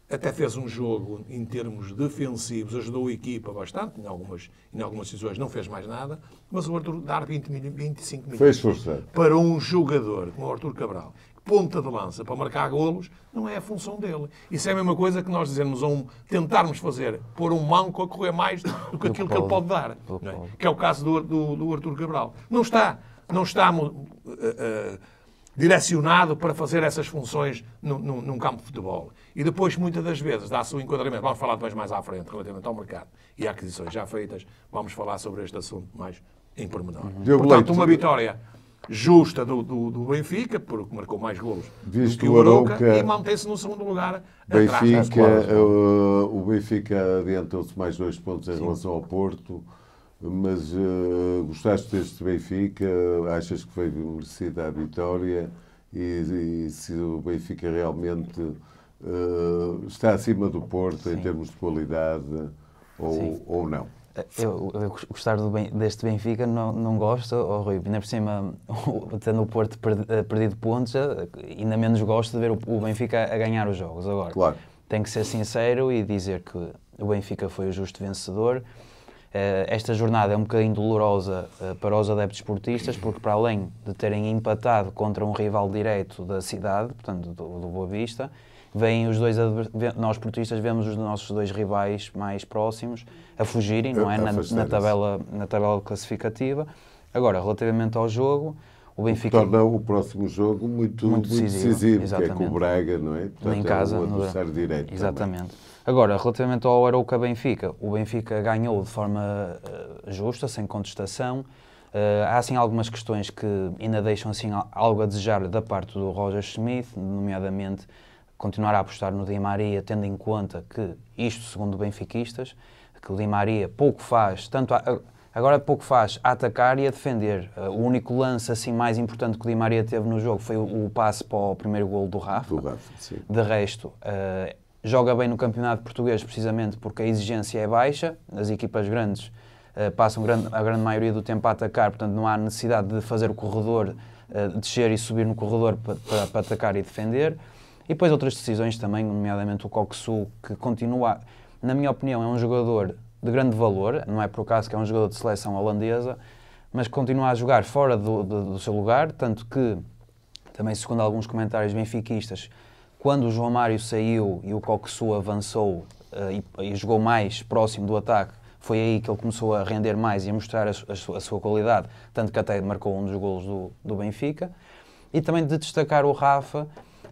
[SPEAKER 2] até fez um jogo em termos defensivos, ajudou a equipa bastante, em algumas, em algumas decisões não fez mais nada, mas o Arthur dar 20 25 minutos para um jogador como o Arthur Cabral, ponta de lança para marcar golos, não é a função dele. Isso é a mesma coisa que nós dizermos um, tentarmos fazer, pôr um manco a correr mais do que aquilo que ele pode dar, é? que é o caso do, do, do Arthur Cabral. Não está, não está uh, uh, direcionado para fazer essas funções num, num, num, campo de futebol. E depois, muitas das vezes, dá-se o um enquadramento. Vamos falar depois mais à frente, relativamente ao mercado e aquisições já feitas. Vamos falar sobre este assunto mais em pormenor. Uhum. Portanto, uma vitória justa do, do, do, Benfica, porque marcou mais golos Visto que o Arouca, Arouca e mantém-se no segundo lugar. Benfica,
[SPEAKER 1] uh, o Benfica adiantou-se mais dois pontos em Sim. relação ao Porto, mas uh, gostaste deste Benfica? Achas que foi merecida a vitória? E, e se o Benfica realmente uh, está acima do Porto Sim. em termos de qualidade ou, ou não? Eu,
[SPEAKER 3] eu, gostar deste Benfica não, não gosto, oh, Rui, ainda por cima, tendo o Porto eh, perdido pontos, eh, ainda menos gosto de ver o, o, Benfica a ganhar os jogos agora. Claro. Tenho que ser sincero e dizer que o Benfica foi o justo vencedor. Uh, esta jornada é um bocadinho dolorosa uh, para os adeptos esportistas, porque para além de terem empatado contra um rival direto da cidade, portanto do, do Boa Vista, vêm os dois nós portuístas vemos os nossos dois rivais mais próximos a fugirem, não é, na, na tabela na tabela classificativa. Agora, relativamente ao jogo, o Benfica torna
[SPEAKER 1] o próximo jogo muito, muito decisivo, muito decisivo que é com o Braga, não é? Portanto, em é casa, é um adversário no... direto. Exatamente. Também.
[SPEAKER 3] Agora, relativamente ao Arouca Benfica, o Benfica ganhou de forma eh, justa, sem contestação. Uh, há assim algumas questões que ainda deixam assim algo a desejar da parte do Roger Smith, nomeadamente continuar a apostar no Di Maria, tendo em conta que, isto segundo benfiquistas, que o Di Maria pouco faz, tanto a, agora pouco faz a atacar e a defender. Eh, o único lance assim mais importante que o Di Maria teve no jogo foi o, o passe para o primeiro gol do Rafa. Do Rafa sim. De resto, uh, joga bem no campeonato português precisamente porque a exigência é baixa, as equipas grandes uh, passam grande, a grande maioria do tempo a atacar, portanto não há necessidade de fazer o corredor, uh, descer e subir no corredor para, para, para atacar e defender. E depois outras decisões também, nomeadamente o Coxu, que continua, na minha opinião, é um jogador de grande valor, não é por acaso que é um jogador de seleção holandesa, mas continua a jogar fora do, do, do seu lugar, tanto que, também segundo alguns comentários benfiquistas, quando o João Mário saiu e o Coxu avançou uh, e, e, jogou mais próximo do ataque, foi aí que ele começou a render mais e a mostrar a, a, sua, a sua qualidade, tanto que até marcou um dos golos do, do Benfica. E também de destacar o Rafa,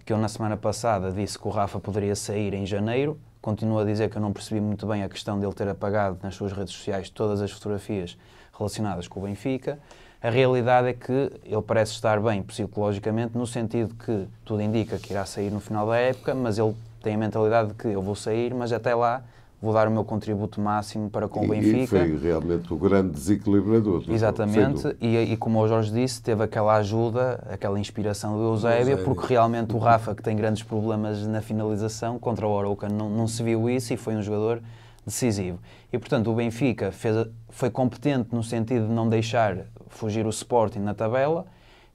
[SPEAKER 3] que eu na semana passada disse que o Rafa poderia sair em janeiro, continuo a dizer que eu não percebi muito bem a questão dele ter apagado nas suas redes sociais todas as fotografias relacionadas com o Benfica. A realidade é que ele parece estar bem psicologicamente, no sentido que tudo indica que irá sair no final da época, mas ele tem a mentalidade de que eu vou sair, mas até lá vou dar o meu contributo máximo para com o Benfica. E foi
[SPEAKER 1] realmente o grande desequilibrador. É? Exatamente,
[SPEAKER 3] e, e, como o Jorge disse, teve aquela ajuda, aquela inspiração do Eusébio, Eusébio. porque realmente o Rafa, que tem grandes problemas na finalização, contra o Oroca não, não se viu isso e foi um jogador decisivo. E portanto o Benfica fez, foi competente no sentido de não deixar fugir o Sporting na tabela,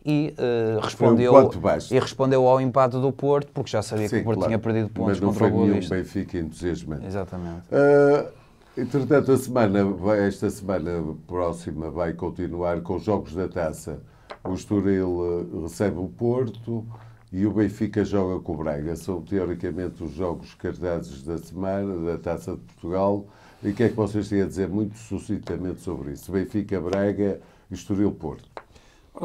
[SPEAKER 3] e, uh, respondeu, um e respondeu ao empate do Porto, porque já sabia Sim, que o Porto claro, tinha perdido pontos mas não contra foi o Boa Vista. Benfica
[SPEAKER 1] entusiasmante. Exatamente. Uh, entretanto, a semana, esta semana próxima vai continuar com os jogos da taça. O Estoril eh, recebe o Porto e o Benfica joga com o Braga. São teoricamente os jogos cartazes da semana, da Taça de Portugal. E o que é que vocês têm a dizer muito sucintamente sobre isso? Benfica, Braga, Estoril, Porto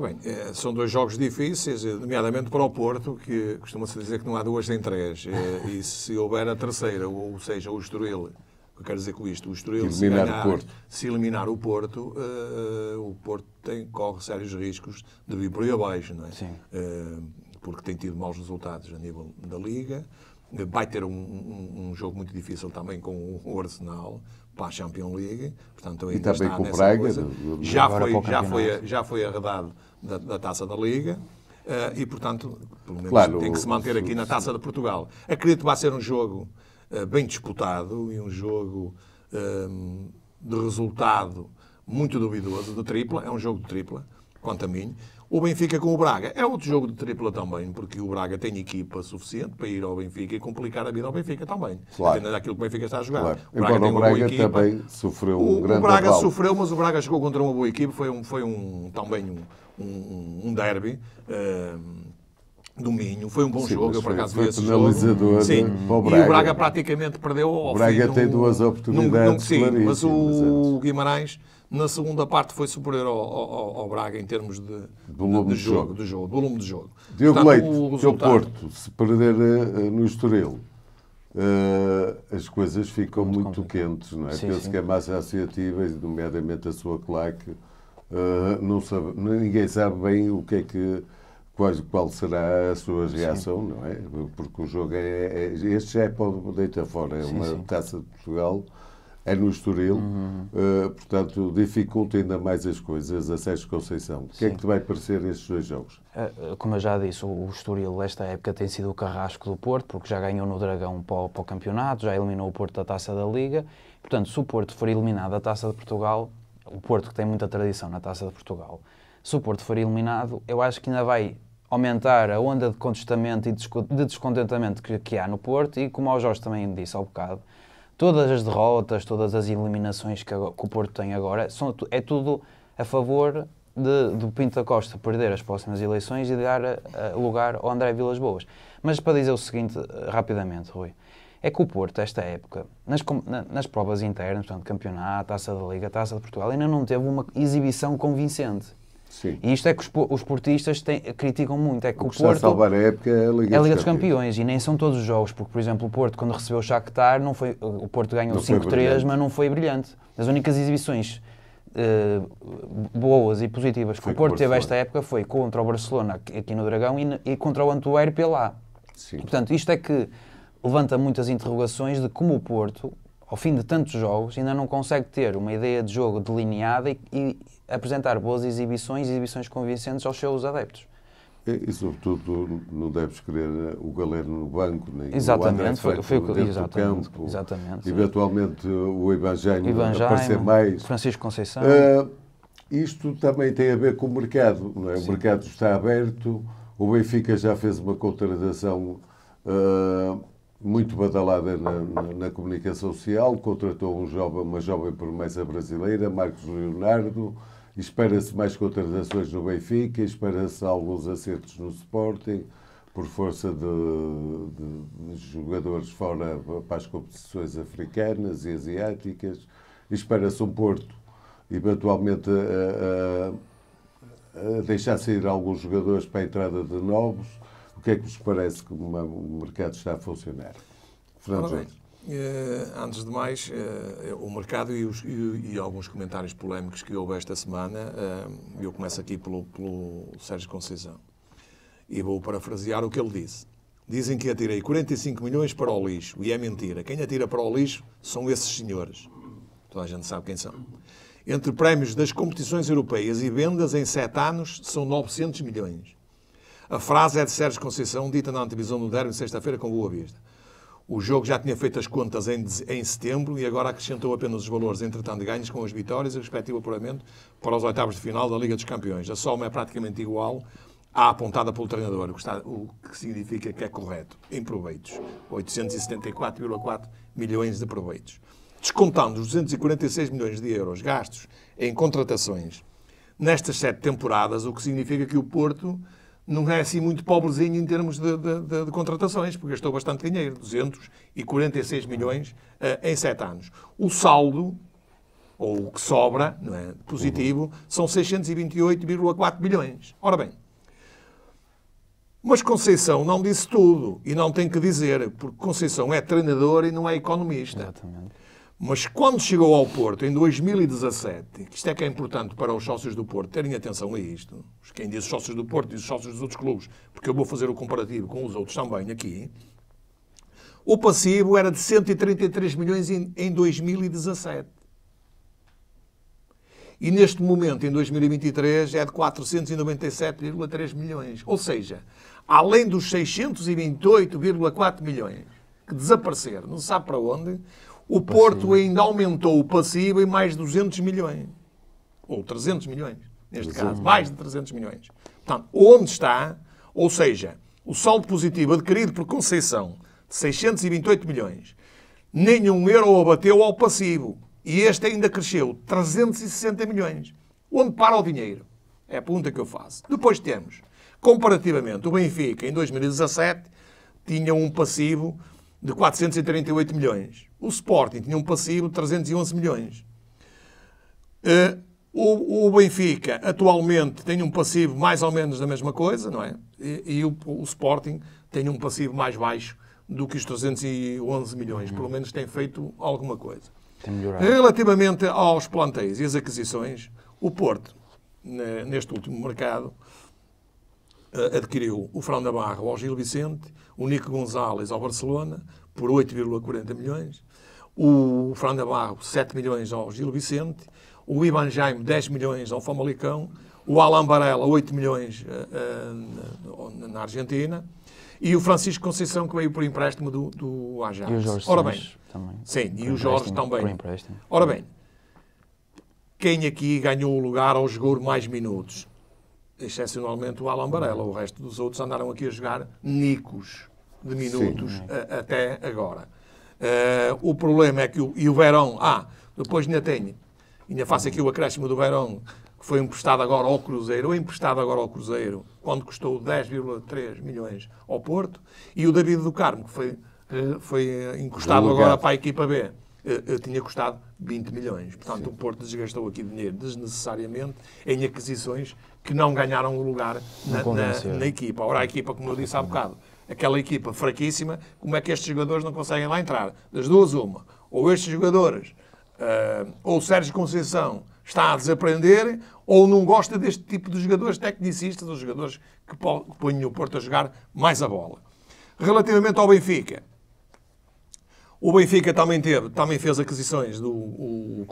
[SPEAKER 2] bem, eh, são dois jogos difíceis, eh, nomeadamente para o Porto, que costuma-se dizer que não há duas sem três. Eh, e se houver a terceira, ou seja, o Estoril, eu quero dizer com isto, o Estoril se, se eliminar o Porto, o Porto tem, corre sérios riscos de vir por aí abaixo, não é? Sim. porque tem tido maus resultados a nível da Liga, vai ter um, um, um jogo muito difícil também com o Arsenal, para a Champions League. Portanto, ainda e também está com o Braga. Do... Já, foi, já, foi, já foi arredado da, da Taça da Liga. Uh, e, portanto, pelo menos claro, tem que se manter aqui na Taça de Portugal. Acredito que vai ser um jogo uh, bem disputado e um jogo uh, de resultado muito duvidoso, de tripla. É um jogo de tripla, quanto a mim. O Benfica com o Braga é outro jogo de tripla também, porque o Braga tem equipa suficiente para ir ao Benfica e complicar a vida ao Benfica também. Claro. Dependendo daquilo que o Benfica está a jogar. Claro. O Braga, tem o Braga também sofreu um o, grande O Braga sofreu, mas o Braga jogou contra uma boa equipa. Foi, um, foi um, também um, um, um derby. Um, ehm, do Minho. Foi um bom Sim, jogo, eu por acaso vi esse jogo. Sim. Né, o Braga. E o Braga praticamente perdeu ao O Braga fim, tem num, duas oportunidades. Num, num, sim, mas o é. Guimarães na segunda parte foi superior ao, ao, ao Braga em termos de, volume de, de, jogo, de, jogo, volume de jogo. Diogo Portanto, Leite, o é resultado... Porto,
[SPEAKER 1] se perder uh, no Estoril, uh, as coisas ficam muito, muito quentes, não é? Sim, Penso sim. que a é massa associativa, nomeadamente a sua claque, uh, não sabe, ninguém sabe bem o que é que qual será a sua reação, sim. não é? Porque o jogo é, é, Este já é para o fora, é sim, uma sim. taça de Portugal é no Estoril, uhum. uh, portanto dificulta ainda mais as coisas a Sérgio Conceição. O que é que te vai parecer estes dois jogos?
[SPEAKER 3] Eh, eh, como eu já disse, o, Estoril esta época tem sido o carrasco do Porto, porque já ganhou no Dragão para o, para o campeonato, já eliminou o Porto da Taça da Liga. Portanto, se o Porto for eliminado da Taça de Portugal, o Porto que tem muita tradição na Taça de Portugal, se o Porto for eliminado, eu acho que ainda vai aumentar a onda de contestamento e de descontentamento que, que há no Porto e como o Jorge também disse há bocado, todas as derrotas, todas as eliminações que, que o Porto tem agora, são, é tudo a favor de, do Pinto da Costa perder as próximas eleições e dar eh, lugar ao André Vilas Boas. Mas para dizer o seguinte, eh, rapidamente, Rui, é que o Porto, esta época, nas, na, nas provas internas, portanto, campeonato, taça da Liga, taça de Portugal, ainda não teve uma exibição convincente. Sim. E isto é que os, os portistas têm, criticam muito. É que o, o Porto, está a salvar a época é a Liga, é a Liga dos, dos campeões. E nem são todos os jogos, porque, por exemplo, o Porto, quando recebeu o Shakhtar, não foi, o Porto ganhou 5-3, mas não foi brilhante. As únicas exibições Uh, boas e positivas que o Porto teve esta época foi contra o Barcelona aqui no Dragão e, e contra o Antuérpia lá. Sim. E, portanto, isto é que levanta muitas interrogações de como o Porto, ao fim de tantos jogos, ainda não consegue ter uma ideia de jogo delineada e, e apresentar boas exibições e exibições convincentes aos seus adeptos.
[SPEAKER 1] E, e, sobretudo, não deves querer eh, o Galeno no banco, nem exatamente, o foi, foi, dentro exatamente, campo, exatamente. eventualmente o Evangelho aparecer
[SPEAKER 3] mais. Francisco Conceição. Uh,
[SPEAKER 1] isto também tem a ver com o mercado, não é? O mercado está aberto, o Benfica já fez uma contratação uh, muito badalada na, na, na, comunicação social, contratou um jovem, uma jovem promessa brasileira, Marcos Leonardo, espera-se mais contratações no Benfica, espera-se alguns acertos no Sporting, por força de, de, de, jogadores fora para as competições africanas e asiáticas, espera-se um Porto, eventualmente a, a, a deixar sair alguns jogadores para a entrada de novos, o que é que vos parece que o mercado está a funcionar? Fernando
[SPEAKER 2] eh, antes de mais, eh, o mercado e, os, e, e, alguns comentários polémicos que houve esta semana, eh, eu começo aqui pelo, pelo Sérgio Conceição. E vou parafrasear o que ele disse. Dizem que atirei 45 milhões para o lixo, e é mentira. Quem atira para o lixo são esses senhores. Toda a gente sabe quem são. Entre prémios das competições europeias e vendas em 7 anos, são 900 milhões. A frase é de Sérgio Conceição, dita na televisão do Derby, sexta-feira, com Boa Vista. O jogo já tinha feito as contas em, em setembro e agora acrescentou apenas os valores, entretanto, ganhos com as vitórias e o respectivo apuramento para os oitavos de final da Liga dos Campeões. A soma é praticamente igual à apontada pelo treinador, o que, está, o que significa que é correto, em proveitos. 874,4 milhões de proveitos. Descontando os 246 milhões de euros gastos em contratações nestas sete temporadas, o que significa que o Porto não é assim muito pobrezinho em termos de, de, de, de contratações, porque gastou bastante dinheiro, 246 milhões uh, em sete anos. O saldo, ou o que sobra, não é, positivo, uhum. são 628,4 milhões. Ora bem, mas Conceição não disse tudo e não tem que dizer, porque Conceição é treinador e não é economista. Exatamente. Mas quando chegou ao Porto, em 2017, isto é que é importante para os sócios do Porto terem atenção a isto, quem diz sócios do Porto diz sócios dos outros clubes, porque eu vou fazer o comparativo com os outros também aqui, o passivo era de 133 milhões em 2017. E neste momento, em 2023, é de 497,3 milhões. Ou seja, além dos 628,4 milhões que desapareceram, não sabe para onde, o passivo. Porto ainda aumentou o passivo em mais 200 milhões. Ou 300 milhões, neste caso. Mais de 300 milhões. Portanto, onde está, ou seja, o saldo positivo adquirido por Conceição de 628 milhões, nenhum euro abateu ao passivo. E este ainda cresceu 360 milhões. Onde para o dinheiro? É a pergunta que eu faço. Depois temos, comparativamente, o Benfica em 2017 tinha um passivo de 438 milhões. O Sporting tinha um passivo de 311 milhões. Eh, o, Benfica atualmente tem um passivo mais ou menos da mesma coisa, não é? E, e o, o, Sporting tem um passivo mais baixo do que os 311 milhões. Uhum. Pelo menos tem feito alguma coisa. Relativamente aos plantéis e as aquisições, o Porto, neste último mercado, eh, adquiriu o da Barra ao Gil Vicente, o Nico Gonzalez ao Barcelona, por 8,40 milhões, o da Barra 7 milhões ao Gil Vicente, o Ivan Jaime 10 milhões ao Famalicão, o Alain Barela 8 milhões uh, uh, na Argentina e o Francisco Conceição que veio por empréstimo do, do Ajax. E o Jorge Ora bem, também. Sim, e o Jorge também. Ora bem, quem aqui ganhou o lugar ao jogou mais minutos? excepcionalmente o Alan Barella. O resto dos outros andaram aqui a jogar nicos de minutos a, eh, até agora. Uh, o problema é que o, e o Verón, ah, depois ainda tenho, ainda faço aqui o acréscimo do Verón, que foi emprestado agora ao Cruzeiro, ou é emprestado agora ao Cruzeiro, quando custou 10,3 milhões ao Porto, e o David do Carmo, que foi, eh, foi encostado agora para a equipa B. Eh, eh, tinha custado 20 milhões. Portanto, Sim. o Porto desgastou aqui dinheiro desnecessariamente em aquisições que não ganharam o lugar na, na, na equipa. Ora, a equipa, como eu disse há bocado, aquela equipa fraquíssima, como é que estes jogadores não conseguem lá entrar? Das duas, uma. Ou estes jogadores, uh, ou Sérgio Conceição está a desaprender, ou não gosta deste tipo de jogadores tecnicistas, dos jogadores que põem o Porto a jogar mais a bola. Relativamente ao Benfica, o Benfica também, teve, também fez aquisições do o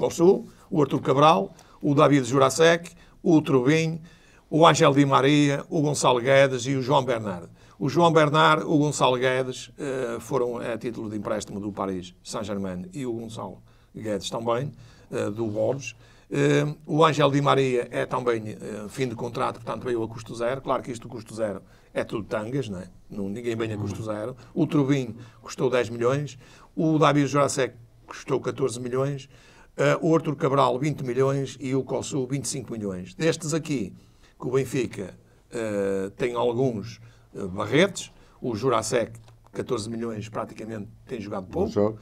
[SPEAKER 2] o Artur Cabral, o David Jurasek, o Trubin, o Ángel Di Maria, o Gonçalo Guedes e o João Bernardo. O João Bernardo, o Gonçalo Guedes eh, foram a título de empréstimo do Paris Saint-Germain e o Gonçalo Guedes também, eh, do Borges. Eh, o Ángel Di Maria é também fim de contrato, portanto veio a custo zero. Claro que isto custo zero é tudo tangas, não é? Ninguém vem a custo uhum. zero. O Trubin custou 10 milhões. O Davi Jurasek custou 14 milhões, eh, o Artur Cabral 20 milhões e o Kossu 25 milhões. Destes aqui, que o Benfica eh, tem alguns eh, barretes, o Jurasek 14 milhões praticamente tem jogado pouco.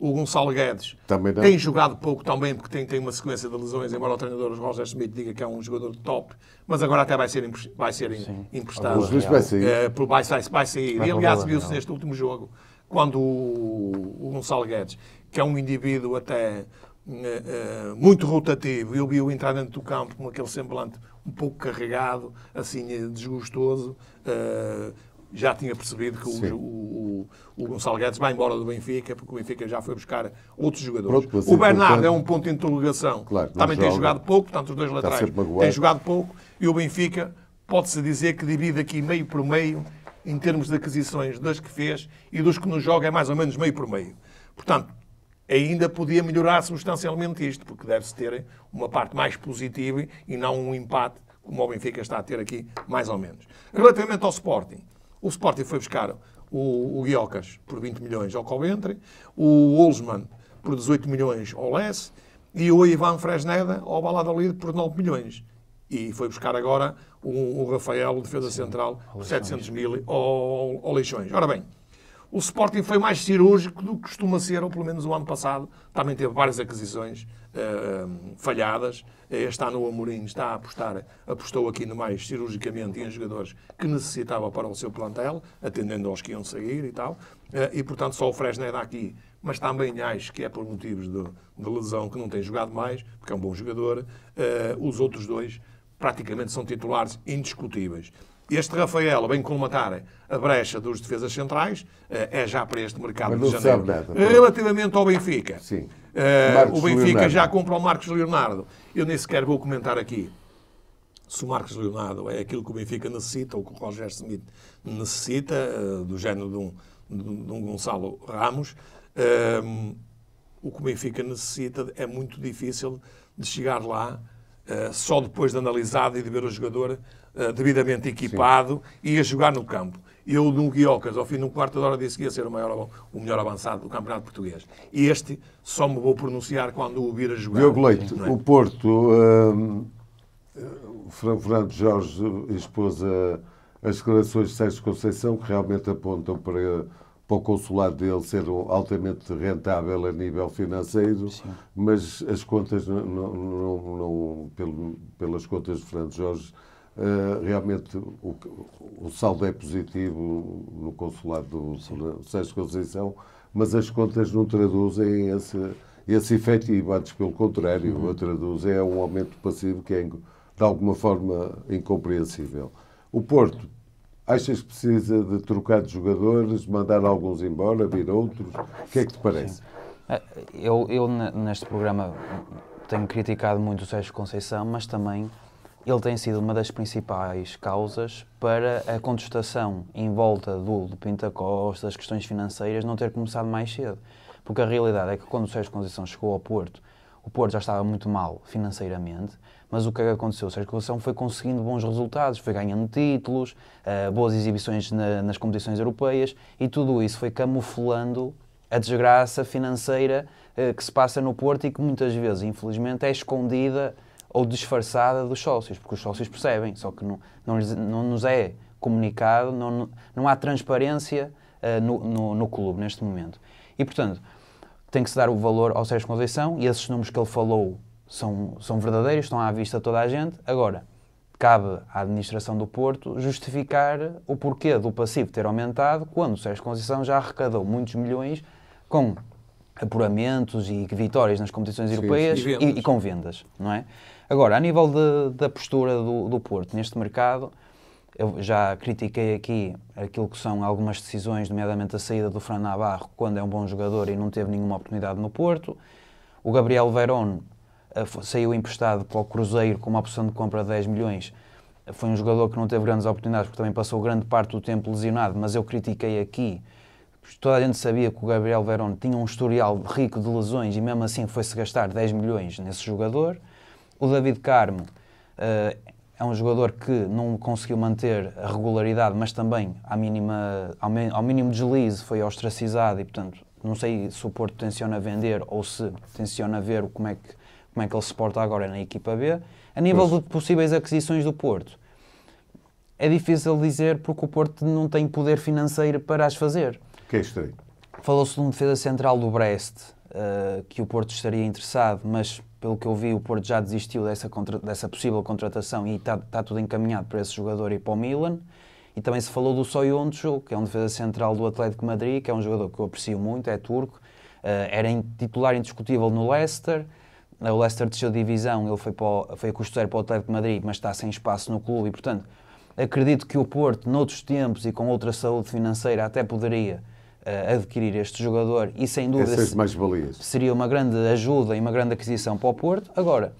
[SPEAKER 2] O Gonçalo Guedes tem jogado pouco também, porque tem, tem uma sequência de lesões, embora o treinador Roger Smith diga que é um jogador top, mas agora até vai ser, vai ser Sim. emprestado. O Luís vai sair. Uh, vai, vai, vai sair. Vai e aliás, viu-se neste último jogo quando o, o Gonçalo Guedes, que é um indivíduo até uh, muito rotativo, eu vi-o entrar dentro do campo com aquele semblante um pouco carregado, assim, eh, desgostoso, uh, já tinha percebido que o, o, o, Gonçalo Guedes vai embora do Benfica, porque o Benfica já foi buscar outros jogadores. Pronto, o Bernardo é um ponto de interrogação. Claro, Também tem jogado pouco, portanto, os dois tá laterais têm jogado pouco. E o Benfica, pode-se dizer que divide aqui meio por meio em termos de aquisições das que fez e dos que nos joga é mais ou menos meio por meio. Portanto, ainda podia melhorar substancialmente isto, porque deve-se ter uma parte mais positiva e não um empate, como o Benfica está a ter aqui, mais ou menos. Relativamente ao Sporting, o Sporting foi buscar o, o Guiocas por 20 milhões ao Coventry, o Olsman por 18 milhões ao Less e o Ivan Fresneda ao Valladolid por 9 milhões. E foi buscar agora o, o Rafael, defesa Sim, central, por 700 mil ou, ou Leixões. Ora bem, o Sporting foi mais cirúrgico do que costuma ser, ou pelo menos o ano passado. Também teve várias aquisições uh, falhadas. Está no Amorim está a apostar, apostou aqui no mais cirurgicamente em jogadores que necessitava para o seu plantel, atendendo aos que iam sair e tal. Uh, e, portanto, só o Fresno é aqui. Mas também acho que é por motivos de, de, lesão que não tem jogado mais, porque é um bom jogador. Uh, os outros dois praticamente são titulares indiscutíveis. Este Rafael, bem colmatar a brecha dos defesas centrais, eh, é já para este mercado de janeiro. Nada, Relativamente ao Benfica, uh, o Benfica Leonardo. já compra o Marcos Leonardo. Eu nem sequer vou comentar aqui se o Marcos Leonardo é aquilo que o Benfica necessita, ou que o Roger Smith necessita, uh, do género de um, de um Gonçalo Ramos. Uh, o que o Benfica necessita é muito difícil de chegar lá eh, só depois de analisado e de ver o jogador eh, devidamente equipado Sim. e a jogar no campo. Eu, de um Guiocas, ao fim de um quarto de hora, disse que ia ser o, maior, o melhor avançado do Campeonato Português. E este só me vou pronunciar quando o vir a jogar. Diogo Leite, é? o
[SPEAKER 1] Porto, um, ehm, eh, Fernando Jorge expôs a, as declarações de Sérgio Conceição, que realmente apontam para para o consulado dele ser altamente rentável a nível financeiro, Sim. mas as contas, não, não, não, pelo, pelas contas de Fernando Jorge, uh, realmente o, o, saldo é positivo no consulado do Sim. Sérgio Conceição, mas as contas não traduzem esse, esse efetivo, antes pelo contrário, uhum. traduzem é um aumento passivo que é de alguma forma incompreensível. O Porto Achas que precisa de trocar de jogadores, mandar alguns embora, vir outros? O que é que te parece?
[SPEAKER 3] Eu, eu, neste programa tenho criticado muito o Sérgio Conceição, mas também ele tem sido uma das principais causas para a contestação em volta do, do Pinta Costa, das questões financeiras, não ter começado mais cedo. Porque a realidade é que quando o Sérgio Conceição chegou ao Porto, o Porto já estava muito mal financeiramente, mas o é que aconteceu? Sérgio Conceição foi conseguindo bons resultados, foi ganhando títulos, uh, boas exibições na, nas competições europeias e tudo isso foi camuflando a desgraça financeira uh, que se passa no Porto e que muitas vezes, infelizmente, é escondida ou disfarçada dos sócios, porque os sócios percebem, só que não, não, não nos é comunicado, não, não há transparência uh, no, no, no clube neste momento. E, portanto, tem que se dar o valor ao Sérgio Conceição e esses números que ele falou são, são verdadeiros, estão à vista toda a gente. Agora, cabe à administração do Porto justificar o porquê do passivo ter aumentado quando o Sérgio Conceição já arrecadou muitos milhões com apuramentos e vitórias nas competições europeias sim, e, e, e, com vendas, não é? Agora, a nível de, da postura do, do Porto neste mercado, eu já critiquei aqui aquilo que são algumas decisões, nomeadamente a saída do Fran Navarro, quando é um bom jogador e não teve nenhuma oportunidade no Porto. O Gabriel Verón saiu emprestado para o Cruzeiro com uma opção de compra de 10 milhões. Foi um jogador que não teve grandes oportunidades, porque também passou grande parte do tempo lesionado, mas eu critiquei aqui. Toda a gente sabia que o Gabriel Verón tinha um historial rico de lesões e mesmo assim foi-se gastar 10 milhões nesse jogador. O David Carmo uh, é um jogador que não conseguiu manter a regularidade, mas também à mínima, ao, ao mínimo deslize foi ostracizado e, portanto, não sei se o Porto tenciona vender ou se tenciona ver como é que como é que ele se porta agora na equipa B. A nível pois. de possíveis aquisições do Porto, é difícil dizer porque o Porto não tem poder financeiro para as fazer. Que é estranho. Falou-se de um defesa central do Brest, uh, que o Porto estaria interessado, mas pelo que eu vi, o Porto já desistiu dessa, contra... dessa possível contratação e está tá tudo encaminhado para esse jogador e para o Milan. E também se falou do Soyuncu, que é um defesa central do Atlético Madrid, que é um jogador que eu aprecio muito, é turco, uh, era titular indiscutível no Leicester, eh, o Leicester desceu de divisão, ele foi, para o, foi a para o Atlético de Madrid, mas está sem espaço no clube e, portanto, acredito que o Porto, noutros tempos e com outra saúde financeira, até poderia uh, adquirir este jogador e, sem dúvida, seria uma grande ajuda e uma grande aquisição para o Porto. Agora,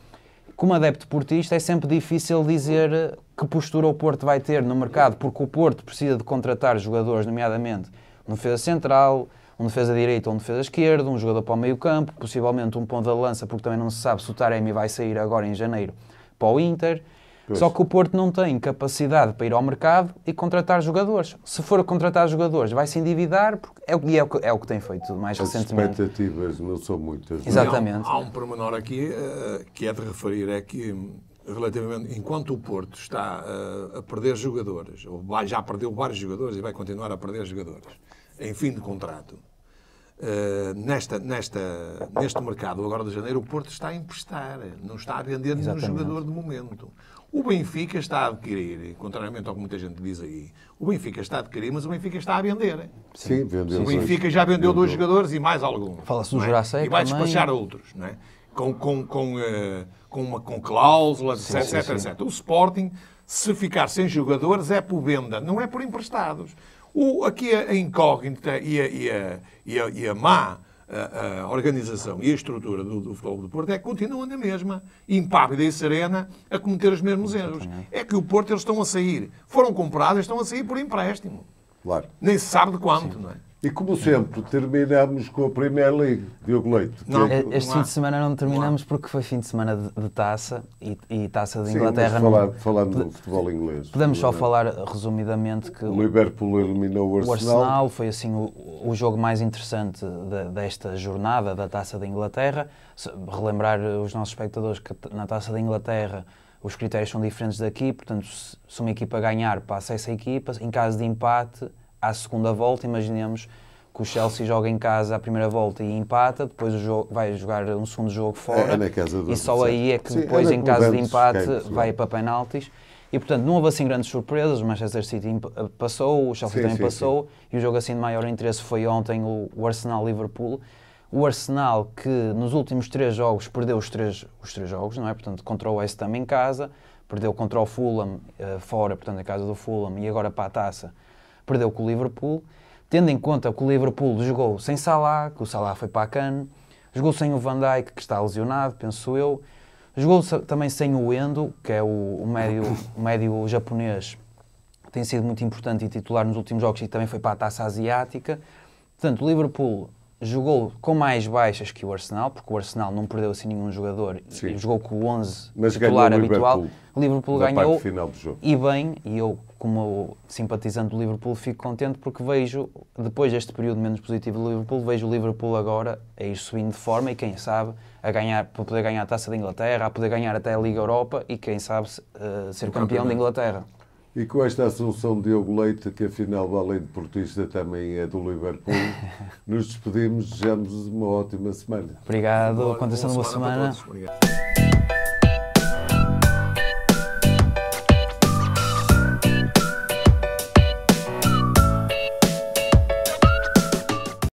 [SPEAKER 3] como adepto portista, é sempre difícil dizer eh, que postura o Porto vai ter no mercado, porque o Porto precisa de contratar jogadores, nomeadamente no defesa central, um defesa direito ou um defesa esquerdo, um jogador para o meio campo, possivelmente um ponto da lança, porque também não se sabe se o Taremi vai sair agora em janeiro para o Inter. Pois. Só que o Porto não tem capacidade para ir ao mercado e contratar jogadores. Se for contratar jogadores, vai se endividar porque é, e é, é, o que tem feito mais As recentemente.
[SPEAKER 1] As expectativas não são muitas. É? Exatamente. Há, há,
[SPEAKER 3] um
[SPEAKER 2] pormenor aqui uh, que é de referir, é que hum, relativamente, enquanto o Porto está uh, a perder jogadores, ou vai, já perdeu vários jogadores e vai continuar a perder jogadores, em fim de contrato. Uh, nesta, nesta, neste mercado agora de janeiro, o Porto está a emprestar, não está a vender nenhum jogador de momento. O Benfica está a adquirir, contrariamente ao que muita gente diz aí, o Benfica está a adquirir, mas o Benfica está a vender. Sim, vendeu. O Benfica já vendeu, dois jogadores e mais algum. Fala-se do é? E vai despachar outros, não é? Com, com, com, uh, com, uma, com cláusulas, sim, etc, sim, sim. etc. O Sporting, se ficar sem jogadores, é por venda, não é por emprestados. O, aqui é a incógnita e a, e a, e a, e a má a, a, organização e a estrutura do, do Futebol do Porto é que continuam na mesma, impávida e serena, a cometer os mesmos erros. É que o Porto eles estão a sair. Foram comprados, estão a sair por empréstimo. Claro. Nem se sabe de quanto, Sim. não é?
[SPEAKER 1] E como sempre, terminamos com a Premier League, Diogo Leite. Não, é
[SPEAKER 3] este fim de semana não terminamos não porque foi fim de semana de, de taça e, e, taça de Sim, Inglaterra. Falar, falando do
[SPEAKER 1] futebol inglês. Podemos só é? falar
[SPEAKER 3] resumidamente
[SPEAKER 1] que. O Liverpool eliminou o Arsenal. O Arsenal
[SPEAKER 3] foi assim o, o jogo mais interessante de, desta jornada da taça da Inglaterra. Relembrar os nossos espectadores que na taça da Inglaterra os critérios são diferentes daqui, portanto, se uma equipa ganhar, passa essa equipa, em caso de empate à segunda volta, imaginemos que o Chelsea joga em casa a primeira volta e empata, depois o jogo, vai jogar um segundo jogo fora. É, é do... e só aí é que Sim, é depois, em caso de é empate, vai para penaltis. E portanto, não houve assim grandes surpresas. O Manchester City eh, passou, o Chelsea sim, também sim, passou. Sim. E o jogo assim de maior interesse foi ontem o, Arsenal-Liverpool. O Arsenal que nos últimos três jogos perdeu os três, os três jogos, não é? Portanto, contra o West Ham em casa, perdeu contra o Fulham uh, fora, portanto, em casa do Fulham, e agora para a taça perdeu com o Liverpool, tendo em conta que o Liverpool jogou sem Salah, que o Salah foi para a Cannes, jogou sem o Van Dijk, que está lesionado, penso eu, jogou também sem o Endo, que é o, o médio, o médio japonês, que tem sido muito importante e titular nos últimos jogos e também foi para a Taça Asiática. Portanto, o Liverpool jogou com mais baixas que o Arsenal, porque o Arsenal não perdeu assim nenhum jogador Sim. e jogou com o 11 Mas titular o habitual. Liverpool, o Liverpool ganhou final do jogo. e bem, e eu como simpatizante do Liverpool, fico contente porque vejo, depois deste período menos positivo do Liverpool, vejo o Liverpool agora a ir subindo de forma e quem sabe a ganhar, para poder ganhar a Taça da Inglaterra, a poder ganhar até a Liga Europa e quem sabe uh, ser campeão da Inglaterra.
[SPEAKER 1] E com esta assunção de Diogo Leite, que afinal, além de portista, também é do Liverpool, nos despedimos, desejamos uma ótima semana.
[SPEAKER 3] Obrigado, aconteceu uma boa semana.